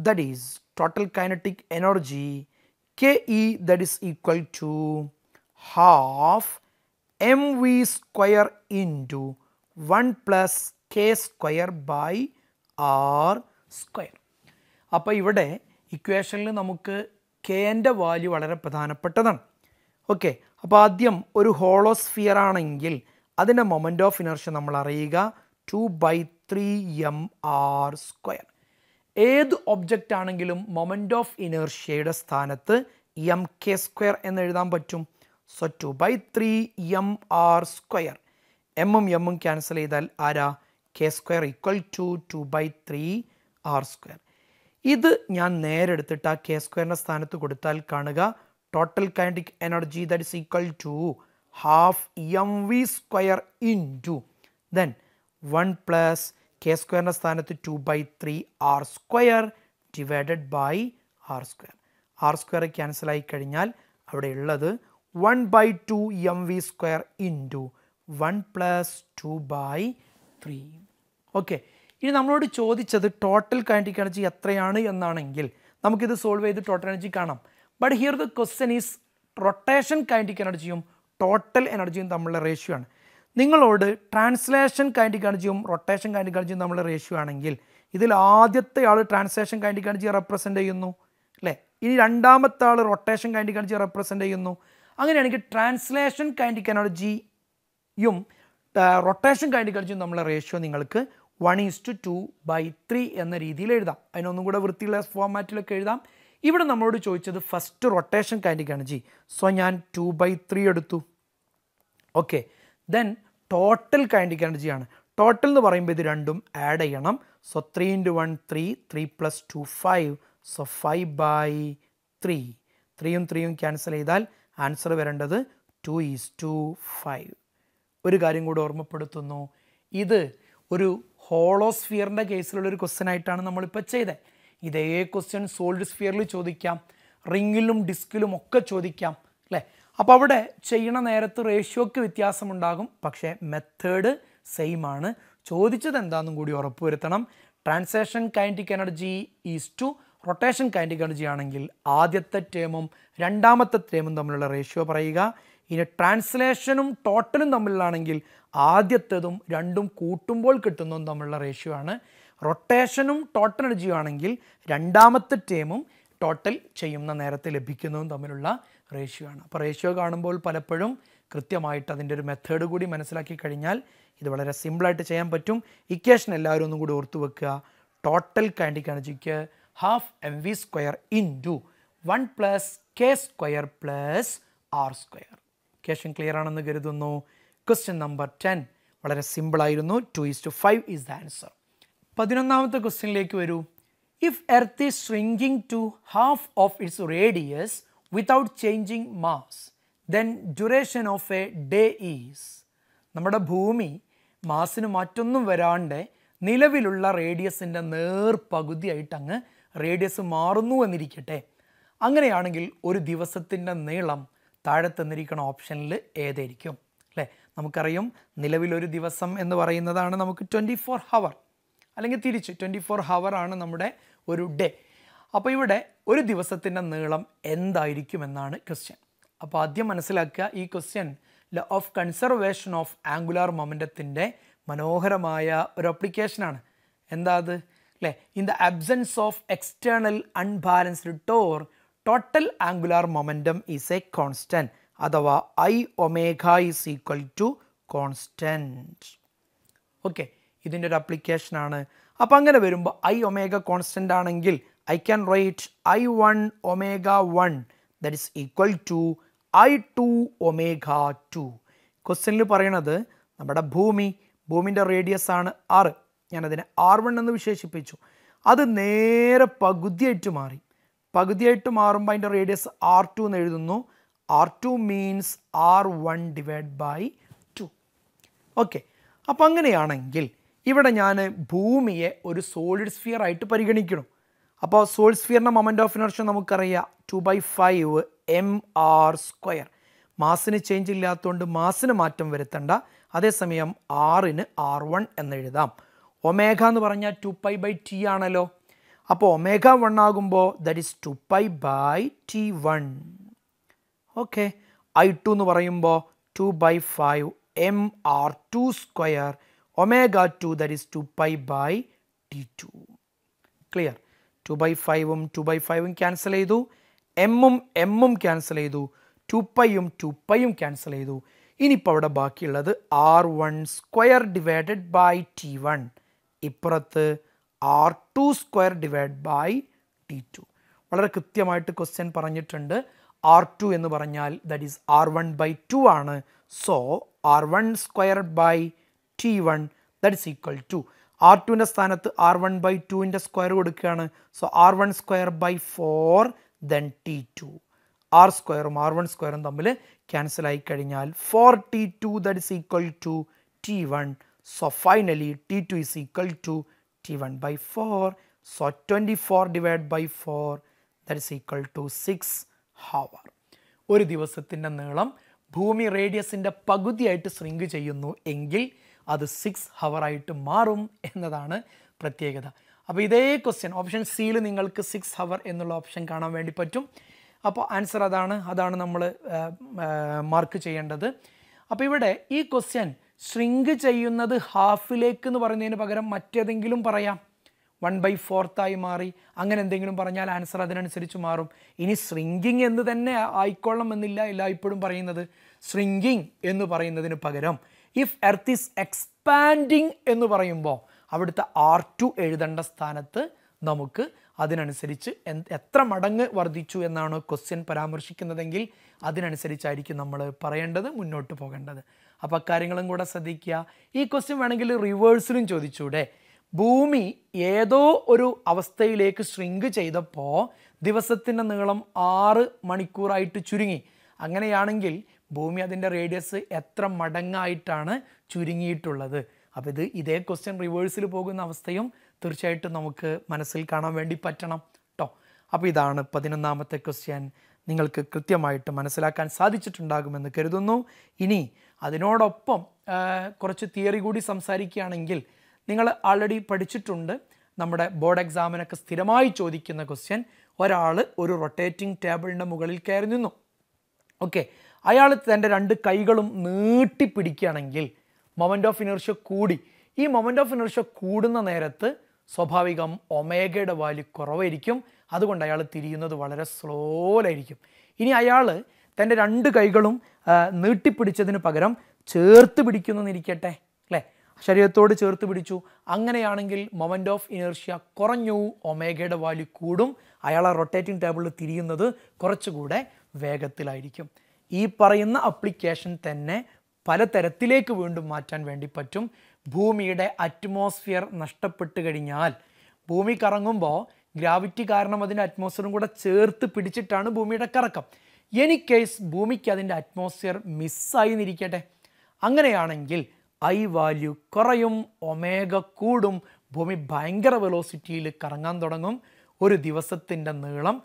that is total kinetic energy KE that is equal to half mv square into 1 plus k square by r square. അപ്പോൾ ഇവിടെ ഇക്വേഷനിൽ നമുക്ക് കെൻ്റെ value വളരെ പ്രധാനപ്പെട്ടതാണ് ഓക്കെ അപ്പോൾ ആദ്യം ഒരു ഹോളോസ്ഫിയർ ആണെങ്കിൽ അതിൻ്റെ മൊമെൻ്റ് ഓഫ് ഇനർഷ്യ നമ്മൾ അറിയുക two by three M R square ഏത് ഒബ്ജക്റ്റ് ആണെങ്കിലും മൊമെൻ്റ് ഓഫ് ഇനേർഷ്യയുടെ സ്ഥാനത്ത് എം കെ സ്ക്വയർ എന്ന് എഴുതാൻ പറ്റും so two by three M R square എമ്മും എമ്മും ക്യാൻസൽ ചെയ്താൽ ആരാ K square equal to two by three R square ഇത് ഞാൻ നേരെ എടുത്തിട്ട് ആ കെ സ്ക്വയറിൻ്റെ സ്ഥാനത്ത് കൊടുത്താൽ കാണുക total kinetic energy that is equal to half M V square into then one plus K സ്ക്വയറിൻ്റെ സ്ഥാനത്ത് two by three R square divided by R square R square ആയി കഴിഞ്ഞാൽ അവിടെ ഉള്ളത് one by two M V square two one plus two by three okay ഇനി നമ്മളോട് ചോദിച്ചത് total kinetic energy എത്രയാണ് എന്നാണെങ്കിൽ നമുക്കിത് സോൾവ് ചെയ്ത് ടോട്ടൽ എനർജി കാണാം but here the question is rotation kinetic എനർജിയും ടോട്ടൽ എനർജിയും തമ്മിലുള്ള റേഷ്യോ ആണ് നിങ്ങളോട് ട്രാൻസ്ലേഷൻ കൈൻഡ് കാണിച്ചും റൊട്ടേഷൻ കൈൻഡ് കാണിച്ചും നമ്മൾ റേഷ്യോ ആണെങ്കിൽ ഇതിൽ ആദ്യത്തെ ആൾ ട്രാൻസ്ലേഷൻ കൈൻഡ് കാണിച്ച് റെപ്രസെൻ്റ് ചെയ്യുന്നു അല്ലേ ഇനി രണ്ടാമത്തെ ആൾ റൊട്ടേഷൻ കൈൻഡ് കാണിച്ച് റെപ്രസെൻ്റ് ചെയ്യുന്നു അങ്ങനെയാണെങ്കിൽ ട്രാൻസ്ലേഷൻ കൈൻഡ് കാനോളജിയും റൊട്ടേഷൻ കൈൻഡ് കാണിച്ചും നമ്മളെ റേഷ്യോ നിങ്ങൾക്ക് one is two by three എന്ന രീതിയിൽ എഴുതാം അതിനൊന്നും കൂടെ വൃത്തിയുള്ള ഫോർമാറ്റിലൊക്കെ എഴുതാം ഇവിടെ നമ്മളോട് ചോദിച്ചത് ഫസ്റ്റ് റൊട്ടേഷൻ കൈൻഡ് കാണിച്ച് സോ ഞാൻ ടു ബൈ ത്രീ എടുത്തു okay then total kinetic energy ആണ് ടോട്ടൽ എന്ന് പറയുമ്പോൾ ഇത് രണ്ടും ആഡ് ചെയ്യണം so three into one three three plus two five so five by three ത്രീയും ത്രീയും ക്യാൻസൽ ചെയ്താൽ ആൻസർ വരേണ്ടത് ടു ഈസ് ടു ഫൈവ് ഒരു കാര്യം കൂടി ഓർമ്മപ്പെടുത്തുന്നു ഇത് ഒരു ഹോളോസ്ഫിയറിൻ്റെ കേസിലുള്ള ഒരു ക്വസ്റ്റ്യൻ ആയിട്ടാണ് നമ്മളിപ്പോൾ ചെയ്തത് ഇതേ ക്വസ്റ്റ്യൻ സോൾഡ് സ്ഫിയറിൽ ചോദിക്കാം റിങ്ങിലും ഡിസ്കിലും ഒക്കെ ചോദിക്കാം അല്ലേ അപ്പോൾ അവിടെ ചെയ്യണ നേരത്ത് റേഷ്യോക്ക് വ്യത്യാസമുണ്ടാകും പക്ഷേ മെത്തേഡ് സെയിം ആണ് ചോദിച്ചത് എന്താണെന്നും കൂടി ഉറപ്പുവരുത്തണം translation kinetic energy is to rotation kinetic energy ആണെങ്കിൽ ആദ്യത്തെ ടേമും രണ്ടാമത്തെ ടേമും തമ്മിലുള്ള റേഷ്യോ പറയുക ഇനി ട്രാൻസ്ലേഷനും ടോട്ടലും തമ്മിലാണെങ്കിൽ ആദ്യത്തേതും രണ്ടും കൂട്ടുമ്പോൾ കിട്ടുന്നതും തമ്മിലുള്ള റേഷ്യോ ആണ് റൊട്ടേഷനും ടോട്ടൽ എനർജിയും ആണെങ്കിൽ രണ്ടാമത്തെ ടേമും ടോട്ടൽ ചെയ്യുന്ന നേരത്തെ ലഭിക്കുന്നതും തമ്മിലുള്ള റേഷ്യോ ആണ് അപ്പോൾ റേഷ്യോ കാണുമ്പോൾ പലപ്പോഴും കൃത്യമായിട്ട് അതിൻ്റെ ഒരു മെത്തേഡ് കൂടി മനസ്സിലാക്കി കഴിഞ്ഞാൽ ഇത് വളരെ സിമ്പിളായിട്ട് ചെയ്യാൻ പറ്റും ഇക്വേഷൻ എല്ലാവരും ഒന്നും കൂടി ഓർത്ത് വെക്കുക ടോട്ടൽ കാൻഡി കാണിച്ചിക്ക് half M V square into one plus K square plus R square equation clear ആണെന്ന് കരുതുന്നു ക്വസ്റ്റ്യൻ നമ്പർ ടെൻ വളരെ സിമ്പിളായിരുന്നു two is to five is the answer പതിനൊന്നാമത്തെ ക്വസ്റ്റ്യനിലേക്ക് വരൂ if earth is shrinking to half of its radius without changing mass, then duration of a day is നമ്മുടെ ഭൂമി മാസിന് മറ്റൊന്നും വരാണ്ട് നിലവിലുള്ള റേഡിയസിൻ്റെ നേർപകുതിയായിട്ട് അങ്ങ് റേഡിയസ് മാറുന്നു എന്നിരിക്കട്ടെ അങ്ങനെയാണെങ്കിൽ ഒരു ദിവസത്തിൻ്റെ നീളം താഴെ തന്നിരിക്കുന്ന ഓപ്ഷനിൽ ഏതായിരിക്കും അല്ലേ നമുക്കറിയും നിലവിലൊരു ദിവസം എന്ന് പറയുന്നതാണ് നമുക്ക് ട്വൻറ്റി ഫോർ ഹവർ അല്ലെങ്കിൽ തിരിച്ച് ട്വൻറ്റി ഫോർ ഹവർ ആണ് നമ്മുടെ ഒരു ഡേ അപ്പോൾ ഇവിടെ ഒരു ദിവസത്തിൻ്റെ നീളം എന്തായിരിക്കുമെന്നാണ് ക്വസ്റ്റ്യൻ അപ്പോൾ ആദ്യം മനസ്സിലാക്കുക ഈ question law of conservation of angular മൊമെൻറ്റത്തിൻ്റെ മനോഹരമായ ഒരു അപ്ലിക്കേഷനാണ് എന്താ അത് അല്ലേ in the absence of external unbalanced torque total angular momentum is a constant അഥവാ I omega is equal to constant okay ഇതിൻ്റെ ഒരു അപ്ലിക്കേഷനാണ് അപ്പോൾ അങ്ങനെ വരുമ്പോൾ ഐ ഒമേഘ കോൺസ്റ്റൻ്റ് ആണെങ്കിൽ I can write I1 omega 1 that is equal to I two omega two ക്വസ്റ്റ്യനിൽ പറയണത് നമ്മുടെ ഭൂമി ഭൂമിൻ്റെ റേഡിയസ് ആണ് ആറ് ഞാനതിനെ ആർ വൺ എന്ന് വിശേഷിപ്പിച്ചു അത് നേരെ പകുതിയായിട്ട് മാറി പകുതിയായിട്ട് മാറുമ്പോൾ അതിൻ്റെ റേഡിയസ് ആർ ടു എന്ന് എഴുതുന്നു R two means R one divide by two okay അപ്പം അങ്ങനെയാണെങ്കിൽ ഇവിടെ ഞാൻ ഭൂമിയെ ഒരു സോളിഡ് സ്ഫിയർ ആയിട്ട് പരിഗണിക്കണം അപ്പോൾ സോൾസ്ഫിയറിൻ്റെ മൊമെൻ്റ് ഓഫ് ഇനർഷ്യ നമുക്കറിയാം two by five M R square മാസിന് ചേഞ്ച് ഇല്ലാത്തതുകൊണ്ട് മാസിന് മാറ്റം വരുത്തണ്ട അതേസമയം ആറിന് ആർ വൺ എന്നെഴുതാം ഒമേഘ എന്ന് പറഞ്ഞാൽ ടു പൈ ബൈ ടി ആണല്ലോ അപ്പോൾ ഒമേഘ വൺ ആകുമ്പോൾ that is two pi by T one okay I two എന്ന് പറയുമ്പോൾ two by five M R two square omega two that is two pi by T two clear two by ഫൈവും two by ഫൈവും cancel ചെയ്തു എമ്മും എമ്മും cancel ചെയ്തു two പൈയും two പൈയും ക്യാൻസൽ ചെയ്തു ഇനിയിപ്പോൾ അവിടെ ബാക്കിയുള്ളത് R one square divided by T one ഇപ്പുറത്ത് R two square divide by T two വളരെ കൃത്യമായിട്ട് ക്വസ്റ്റ്യൻ പറഞ്ഞിട്ടുണ്ട് ആർ ടു എന്ന് പറഞ്ഞാൽ that is R one by two ആണ് so R one square by T one that is equal to R ടുവിൻ്റെ സ്ഥാനത്ത് R one by ടുവിൻ്റെ square കൊടുക്കുകയാണ് so R one square by four then T two R സ്ക്വയറും R one സ്ക്വയറും തമ്മിൽ cancel ആയി കഴിഞ്ഞാൽ four T two that is equal to T one so finally T two is equal to T one by four so twenty four divide by four that is equal to six hour ഒരു ദിവസത്തിൻ്റെ നീളം ഭൂമി റേഡിയസിൻ്റെ പകുതിയായിട്ട് shrink ചെയ്യുന്നു എങ്കിൽ അത് six ഹവറായിട്ട് മാറും എന്നതാണ് പ്രത്യേകത അപ്പോൾ ഇതേ ക്വസ്റ്റ്യൻ ഓപ്ഷൻ സിയിൽ നിങ്ങൾക്ക് സിക്സ് ഹവർ എന്നുള്ള ഓപ്ഷൻ കാണാൻ വേണ്ടി പറ്റും അപ്പോൾ ആൻസർ അതാണ് അതാണ് നമ്മൾ മാർക്ക് ചെയ്യേണ്ടത് അപ്പോൾ ഇവിടെ ഈ ക്വസ്റ്റ്യൻ ശ്രിങ്ക് ചെയ്യുന്നത് ഹാഫിലേക്ക് എന്ന് പറയുന്നതിന് പകരം മറ്റേതെങ്കിലും പറയാം വൺ ബൈ ഫോർത്തായി മാറി അങ്ങനെ എന്തെങ്കിലും പറഞ്ഞാൽ ആൻസർ അതിനനുസരിച്ച് മാറും ഇനി ശ്രിങ്കിങ് എന്ന് തന്നെ ആയിക്കൊള്ളണം എന്നില്ല എല്ലായ്പ്പോഴും പറയുന്നത് ശ്രിങ്കിങ് എന്ന് പറയുന്നതിന് പകരം ഇഫ് എർത്ത് ഈസ് എക്സ്പാൻഡിങ് എന്ന് പറയുമ്പോൾ അവിടുത്തെ ആർ ടു എഴുതേണ്ട സ്ഥാനത്ത് നമുക്ക് അതിനനുസരിച്ച് എത്ര മടങ്ങ് വർദ്ധിച്ചു എന്നാണ് ക്വസ്റ്റ്യൻ പരാമർശിക്കുന്നതെങ്കിൽ അതിനനുസരിച്ചായിരിക്കും നമ്മൾ പറയേണ്ടത് മുന്നോട്ട് പോകേണ്ടത് അപ്പോൾ അക്കാര്യങ്ങളും കൂടെ ശ്രദ്ധിക്കുക ഈ ക്വസ്റ്റ്യൻ വേണമെങ്കിൽ റിവേഴ്സിലും ചോദിച്ചൂടെ ഭൂമി ഏതോ ഒരു അവസ്ഥയിലേക്ക് ശ്രിങ്ക് ചെയ്തപ്പോൾ ദിവസത്തിൻ്റെ നീളം ആറ് മണിക്കൂറായിട്ട് ചുരുങ്ങി അങ്ങനെയാണെങ്കിൽ ഭൂമി അതിൻ്റെ റേഡിയസ് എത്ര മടങ്ങായിട്ടാണ് ചുരുങ്ങിയിട്ടുള്ളത് അപ്പോൾ ഇത് ഇതേ ക്വസ്റ്റ്യൻ റിവേഴ്സിൽ പോകുന്ന അവസ്ഥയും തീർച്ചയായിട്ടും നമുക്ക് മനസ്സിൽ കാണാൻ വേണ്ടി പറ്റണം കേട്ടോ അപ്പോൾ ഇതാണ് പതിനൊന്നാമത്തെ ക്വസ്റ്റ്യൻ നിങ്ങൾക്ക് കൃത്യമായിട്ട് മനസ്സിലാക്കാൻ സാധിച്ചിട്ടുണ്ടാകുമെന്ന് കരുതുന്നു ഇനി അതിനോടൊപ്പം കുറച്ച് തിയറി കൂടി സംസാരിക്കുകയാണെങ്കിൽ നിങ്ങൾ ആൾറെഡി പഠിച്ചിട്ടുണ്ട് നമ്മുടെ ബോർഡ് എക്സാമിനൊക്കെ സ്ഥിരമായി ചോദിക്കുന്ന ക്വസ്റ്റ്യൻ ഒരാൾ ഒരു റൊട്ടേറ്റിംഗ് ടേബിളിൻ്റെ മുകളിൽ കയറി നിന്നു ഓക്കെ അയാൾ തൻ്റെ രണ്ട് കൈകളും നീട്ടിപ്പിടിക്കുകയാണെങ്കിൽ മൊമെൻ്റ് ഓഫ് ഇനർഷ്യ കൂടി ഈ മൊമെൻ്റ് ഓഫ് ഇനർഷ്യ കൂടുന്ന നേരത്ത് സ്വാഭാവികം ഒമേഗയുടെ വാല്യു കുറവായിരിക്കും അതുകൊണ്ട് അയാൾ തിരിയുന്നത് വളരെ സ്ലോലായിരിക്കും ഇനി അയാൾ തൻ്റെ രണ്ട് കൈകളും നീട്ടിപ്പിടിച്ചതിന് പകരം ചേർത്ത് പിടിക്കുന്നെന്നിരിക്കട്ടെ അല്ലേ ശരീരത്തോട് ചേർത്ത് പിടിച്ചു അങ്ങനെയാണെങ്കിൽ മൊമെൻ്റ് ഓഫ് ഇനർഷ്യ കുറഞ്ഞു ഒമേഗയുടെ വാല്യു കൂടും അയാൾ ആ റൊട്ടേറ്റിംഗ് ടേബിളിൽ തിരിയുന്നത് കുറച്ചുകൂടെ വേഗത്തിലായിരിക്കും ഈ പറയുന്ന അപ്ലിക്കേഷൻ തന്നെ പലതരത്തിലേക്ക് വീണ്ടും മാറ്റാൻ വേണ്ടി പറ്റും ഭൂമിയുടെ അറ്റ്മോസ്ഫിയർ നഷ്ടപ്പെട്ട് കഴിഞ്ഞാൽ ഭൂമി കറങ്ങുമ്പോൾ ഗ്രാവിറ്റി കാരണം അതിൻ്റെ അറ്റ്മോസ്ഫിയറും കൂടെ ചേർത്ത് പിടിച്ചിട്ടാണ് ഭൂമിയുടെ കറക്കം എനി കേസ് ഭൂമിക്ക് അതിൻ്റെ അറ്റ്മോസ്ഫിയർ മിസ്സായി നിരിക്കട്ടെ അങ്ങനെയാണെങ്കിൽ ഐ വാല്യൂ കുറയും ഒമേഗ കൂടും ഭൂമി ഭയങ്കര വെലോസിറ്റിയിൽ കറങ്ങാൻ തുടങ്ങും ഒരു ദിവസത്തിൻ്റെ നീളം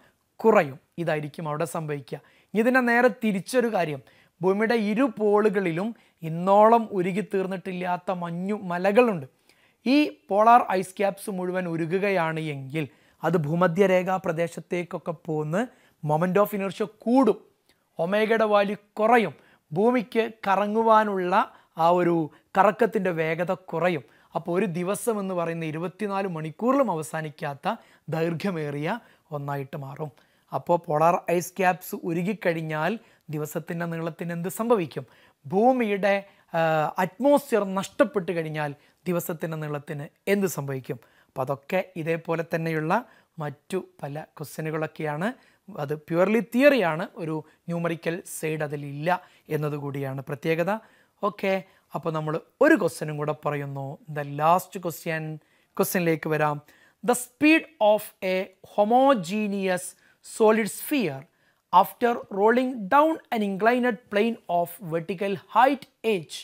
കുറയും ഇതായിരിക്കും അവിടെ സംഭവിക്കുക ഇതിനെ നേരെ തിരിച്ചൊരു കാര്യം ഭൂമിയുടെ ഇരു പോളുകളിലും ഇന്നോളം ഉരുകി തീർന്നിട്ടില്ലാത്ത മഞ്ഞു മലകളുണ്ട് ഈ പോളാർ ഐസ് ക്യാപ്സ് മുഴുവൻ ഉരുകുകയാണ് എങ്കിൽ അത് ഭൂമധ്യരേഖാ പ്രദേശത്തേക്കൊക്കെ പോന്ന് മൊമെൻ്റ് ഓഫ് ഇനർഷ്യ കൂടും ഒമേഗയുടെ വാല്യൂ കുറയും ഭൂമിക്ക് കറങ്ങുവാനുള്ള ആ ഒരു കറക്കത്തിൻ്റെ വേഗത കുറയും അപ്പോൾ ഒരു ദിവസം എന്ന് പറയുന്ന ഇരുപത്തിനാല് മണിക്കൂറിലും അവസാനിക്കാത്ത ദൈർഘ്യമേറിയ ഒന്നായിട്ട് മാറും അപ്പോൾ പോളാർ ഐസ് ക്യാപ്സ് ഉരുകിക്കഴിഞ്ഞാൽ ദിവസത്തിൻ്റെ നീളത്തിന് എന്ത് സംഭവിക്കും ഭൂമിയുടെ അറ്റ്മോസ്ഫിയർ നഷ്ടപ്പെട്ട് കഴിഞ്ഞാൽ ദിവസത്തിൻ്റെ നീളത്തിന് എന്ത് സംഭവിക്കും അപ്പോൾ അതൊക്കെ ഇതേപോലെ തന്നെയുള്ള മറ്റു പല ക്വസ്റ്റ്യനുകളൊക്കെയാണ് അത് പ്യുവർലി തിയറിയാണ് ഒരു ന്യൂമറിക്കൽ സൈഡ് അതിലില്ല എന്നതുകൂടിയാണ് പ്രത്യേകത ഓക്കെ അപ്പോൾ നമ്മൾ ഒരു ക്വസ്റ്റ്യനും കൂടെ പറയുന്നു ദ ലാസ്റ്റ് ക്വസ്റ്റ്യൻ ക്വസ്റ്റ്യനിലേക്ക് വരാം the speed of a homogeneous solid sphere after rolling down an inclined plane of vertical height h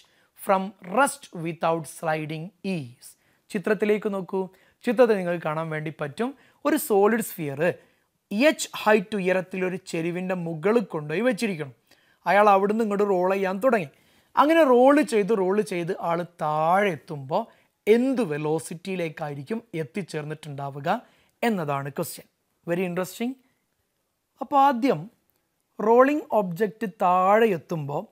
from rest without sliding ease. ചിത്രത്തിലേക്ക് നോക്കൂ ചിത്രത്തെ നിങ്ങൾക്ക് കാണാൻ വേണ്ടി പറ്റും ഒരു സോളിഡ് സ്ഫിയർ എച്ച് ഹൈറ്റ് ഉയരത്തിൽ ഒരു ചെരുവിൻ്റെ മുകളിൽ കൊണ്ടുപോയി വെച്ചിരിക്കണം അയാൾ അവിടുന്ന് ഇങ്ങോട്ട് റോൾ ചെയ്യാൻ തുടങ്ങി അങ്ങനെ റോള് ചെയ്ത് റോള് ചെയ്ത് ആൾ താഴെ എത്തുമ്പോൾ എന്ത് വെലോസിറ്റിയിലേക്കായിരിക്കും എത്തിച്ചേർന്നിട്ടുണ്ടാവുക എന്നതാണ് ക്വസ്റ്റ്യൻ വെരി ഇൻട്രസ്റ്റിംഗ് അപ്പോൾ ആദ്യം റോളിംഗ് ഒബ്ജക്റ്റ് താഴെ എത്തുമ്പോൾ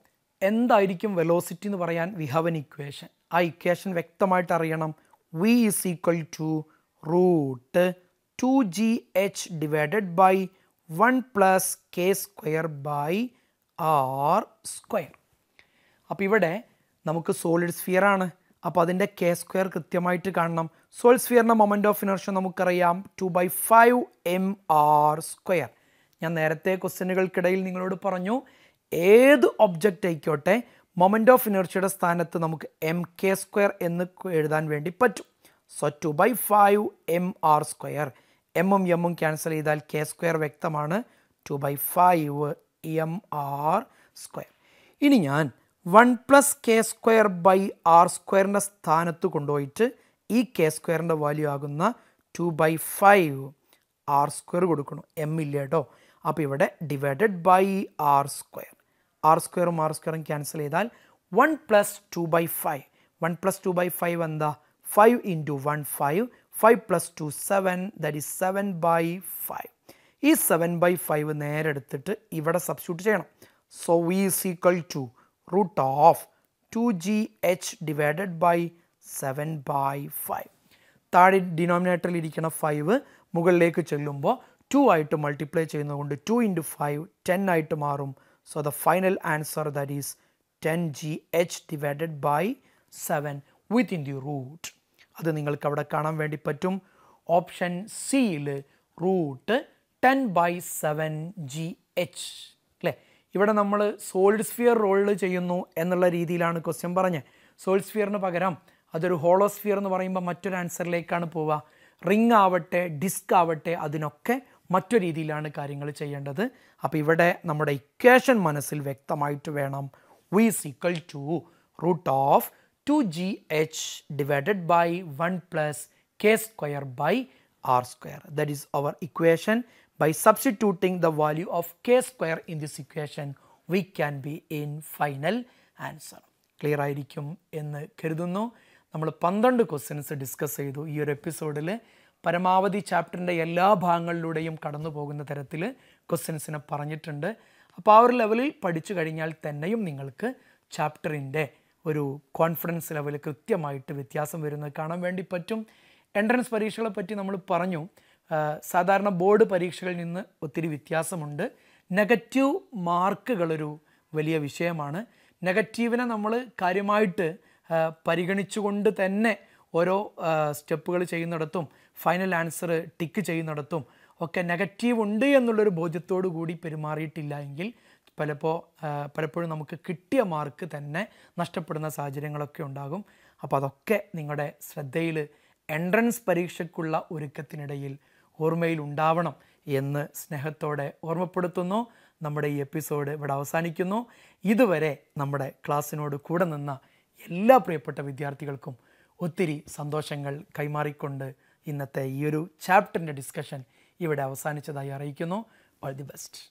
എന്തായിരിക്കും വെലോസിറ്റി എന്ന് പറയാൻ വി ഹാവ് എൻ ഇക്വേഷൻ ആ ഇക്വേഷൻ വ്യക്തമായിട്ട് അറിയണം V is equal to root two G H divided by one plus K square by R square അപ്പോൾ ഇവിടെ നമുക്ക് സോളിഡ് സ്ഫിയർ ആണ് അപ്പോൾ അതിൻ്റെ കെ സ്ക്വയർ കൃത്യമായിട്ട് കാണണം സോളിഡ് സ്ഫിയറിൻ്റെ മൊമെൻറ്റ് ഓഫ് ഇനർഷ്യ നമുക്കറിയാം two by five M R square ഞാൻ നേരത്തെ ക്വസ്റ്റ്യനുകൾക്കിടയിൽ നിങ്ങളോട് പറഞ്ഞു ഏത് ഒബ്ജക്റ്റ് ആയിക്കോട്ടെ മൊമെൻ്റ് ഓഫ് ഇനർച്ചിയുടെ സ്ഥാനത്ത് നമുക്ക് എം കെ സ്ക്വയർ എന്ന് എഴുതാൻ വേണ്ടി പറ്റും so two by five M R square എമ്മും എമ്മും ക്യാൻസൽ ചെയ്താൽ കെ സ്ക്വയർ വ്യക്തമാണ് two by five M R square ഇനി ഞാൻ one plus K square by R സ്ക്വയറിൻ്റെ സ്ഥാനത്ത് കൊണ്ടുപോയിട്ട് ഈ കെ സ്ക്വയറിൻ്റെ വാല്യൂ ആകുന്ന two by five R square കൊടുക്കണം എം ഇല്ല കേട്ടോ അപ്പോൾ ഇവിടെ divided by R square R സ്ക്വയറും ആർ സ്ക്വയറും ക്യാൻസൽ ചെയ്താൽ one plus two by five one plus two by five എന്താ five into one five five plus two seven that is seven by five ഈ seven by five നേരെ എടുത്തിട്ട് ഇവിടെ substitute ചെയ്യണം so V is equal to root of two G H divided by seven by five താഴെ ഡിനോമിനേറ്ററിൽ ഇരിക്കുന്ന five മുകളിലേക്ക് ചെല്ലുമ്പോൾ ടു ആയിട്ട് മൾട്ടിപ്ലൈ ചെയ്യുന്നതുകൊണ്ട് ടു ഇൻറ്റു ഫൈവ് ടെൻ ആയിട്ട് മാറും so the final answer that is ten G H divided by seven with in the root അത് നിങ്ങൾക്ക് അവിടെ കാണാൻ വേണ്ടി പറ്റും ഓപ്ഷൻ സിയിൽ root ten by seven G H അല്ലേ ഇവിടെ നമ്മൾ സോൾഡ് സ്ഫിയർ റോളിൽ ചെയ്യുന്നു എന്നുള്ള രീതിയിലാണ് ക്വസ്റ്റ്യൻ പറഞ്ഞത് സോൾഡ് സ്ഫിയറിന് പകരം അതൊരു ഹോളോസ്ഫിയർ എന്ന് പറയുമ്പോൾ മറ്റൊരു ആൻസറിലേക്കാണ് പോവുക റിംഗ് ആവട്ടെ ഡിസ്ക് ആവട്ടെ അതിനൊക്കെ മറ്റു രീതിയിലാണ് കാര്യങ്ങൾ ചെയ്യേണ്ടത് അപ്പോൾ ഇവിടെ നമ്മുടെ ഇക്വേഷൻ മനസ്സിൽ വ്യക്തമായിട്ട് വേണം വി സിക്കൾ to root of two G H divided by one plus K square by R square that is our equation by substituting the value of K square in this equation we can be in final answer clear ആയിരിക്കും എന്ന് കരുതുന്നു നമ്മൾ പന്ത്രണ്ട് questions discuss ചെയ്തു ഈ ഒരു എപ്പിസോഡിൽ പരമാവധി ചാപ്റ്ററിൻ്റെ എല്ലാ ഭാഗങ്ങളിലൂടെയും കടന്നു പോകുന്ന തരത്തിൽ ക്വസ്റ്റ്യൻസിനെ പറഞ്ഞിട്ടുണ്ട് അപ്പോൾ ആ ഒരു ലെവലിൽ പഠിച്ചു കഴിഞ്ഞാൽ തന്നെയും നിങ്ങൾക്ക് ചാപ്റ്ററിൻ്റെ ഒരു കോൺഫിഡൻസ് ലെവൽ കൃത്യമായിട്ട് വ്യത്യാസം വരുന്നത് കാണാൻ വേണ്ടി പറ്റും എൻട്രൻസ് പരീക്ഷകളെ പറ്റി നമ്മൾ പറഞ്ഞു സാധാരണ ബോർഡ് പരീക്ഷകളിൽ നിന്ന് ഒത്തിരി വ്യത്യാസമുണ്ട് നെഗറ്റീവ് മാർക്കുകളൊരു വലിയ വിഷയമാണ് നെഗറ്റീവിനെ നമ്മൾ കാര്യമായിട്ട് പരിഗണിച്ചുകൊണ്ട് തന്നെ ഓരോ സ്റ്റെപ്പുകൾ ചെയ്യുന്നിടത്തും ഫൈനൽ ആൻസർ ടിക്ക് ചെയ്യുന്നിടത്തും ഒക്കെ നെഗറ്റീവ് ഉണ്ട് എന്നുള്ളൊരു ബോധ്യത്തോടു കൂടി പെരുമാറിയിട്ടില്ല എങ്കിൽ പലപ്പോൾ പലപ്പോഴും നമുക്ക് കിട്ടിയ മാർക്ക് തന്നെ നഷ്ടപ്പെടുന്ന സാഹചര്യങ്ങളൊക്കെ ഉണ്ടാകും അപ്പോൾ അതൊക്കെ നിങ്ങളുടെ ശ്രദ്ധയിൽ എൻട്രൻസ് പരീക്ഷയ്ക്കുള്ള ഒരുക്കത്തിനിടയിൽ ഓർമ്മയിൽ ഉണ്ടാവണം എന്ന് സ്നേഹത്തോടെ ഓർമ്മപ്പെടുത്തുന്നു നമ്മുടെ ഈ എപ്പിസോഡ് ഇവിടെ അവസാനിക്കുന്നു ഇതുവരെ നമ്മുടെ ക്ലാസ്സിനോട് കൂടെ നിന്ന എല്ലാ പ്രിയപ്പെട്ട വിദ്യാർത്ഥികൾക്കും ഒത്തിരി സന്തോഷങ്ങൾ കൈമാറിക്കൊണ്ട് ഇന്നത്തെ ഈ ഒരു ചാപ്റ്ററിൻ്റെ ഡിസ്കഷൻ ഇവിടെ അവസാനിച്ചതായി അറിയിക്കുന്നു ഓൾ ദി ബെസ്റ്റ്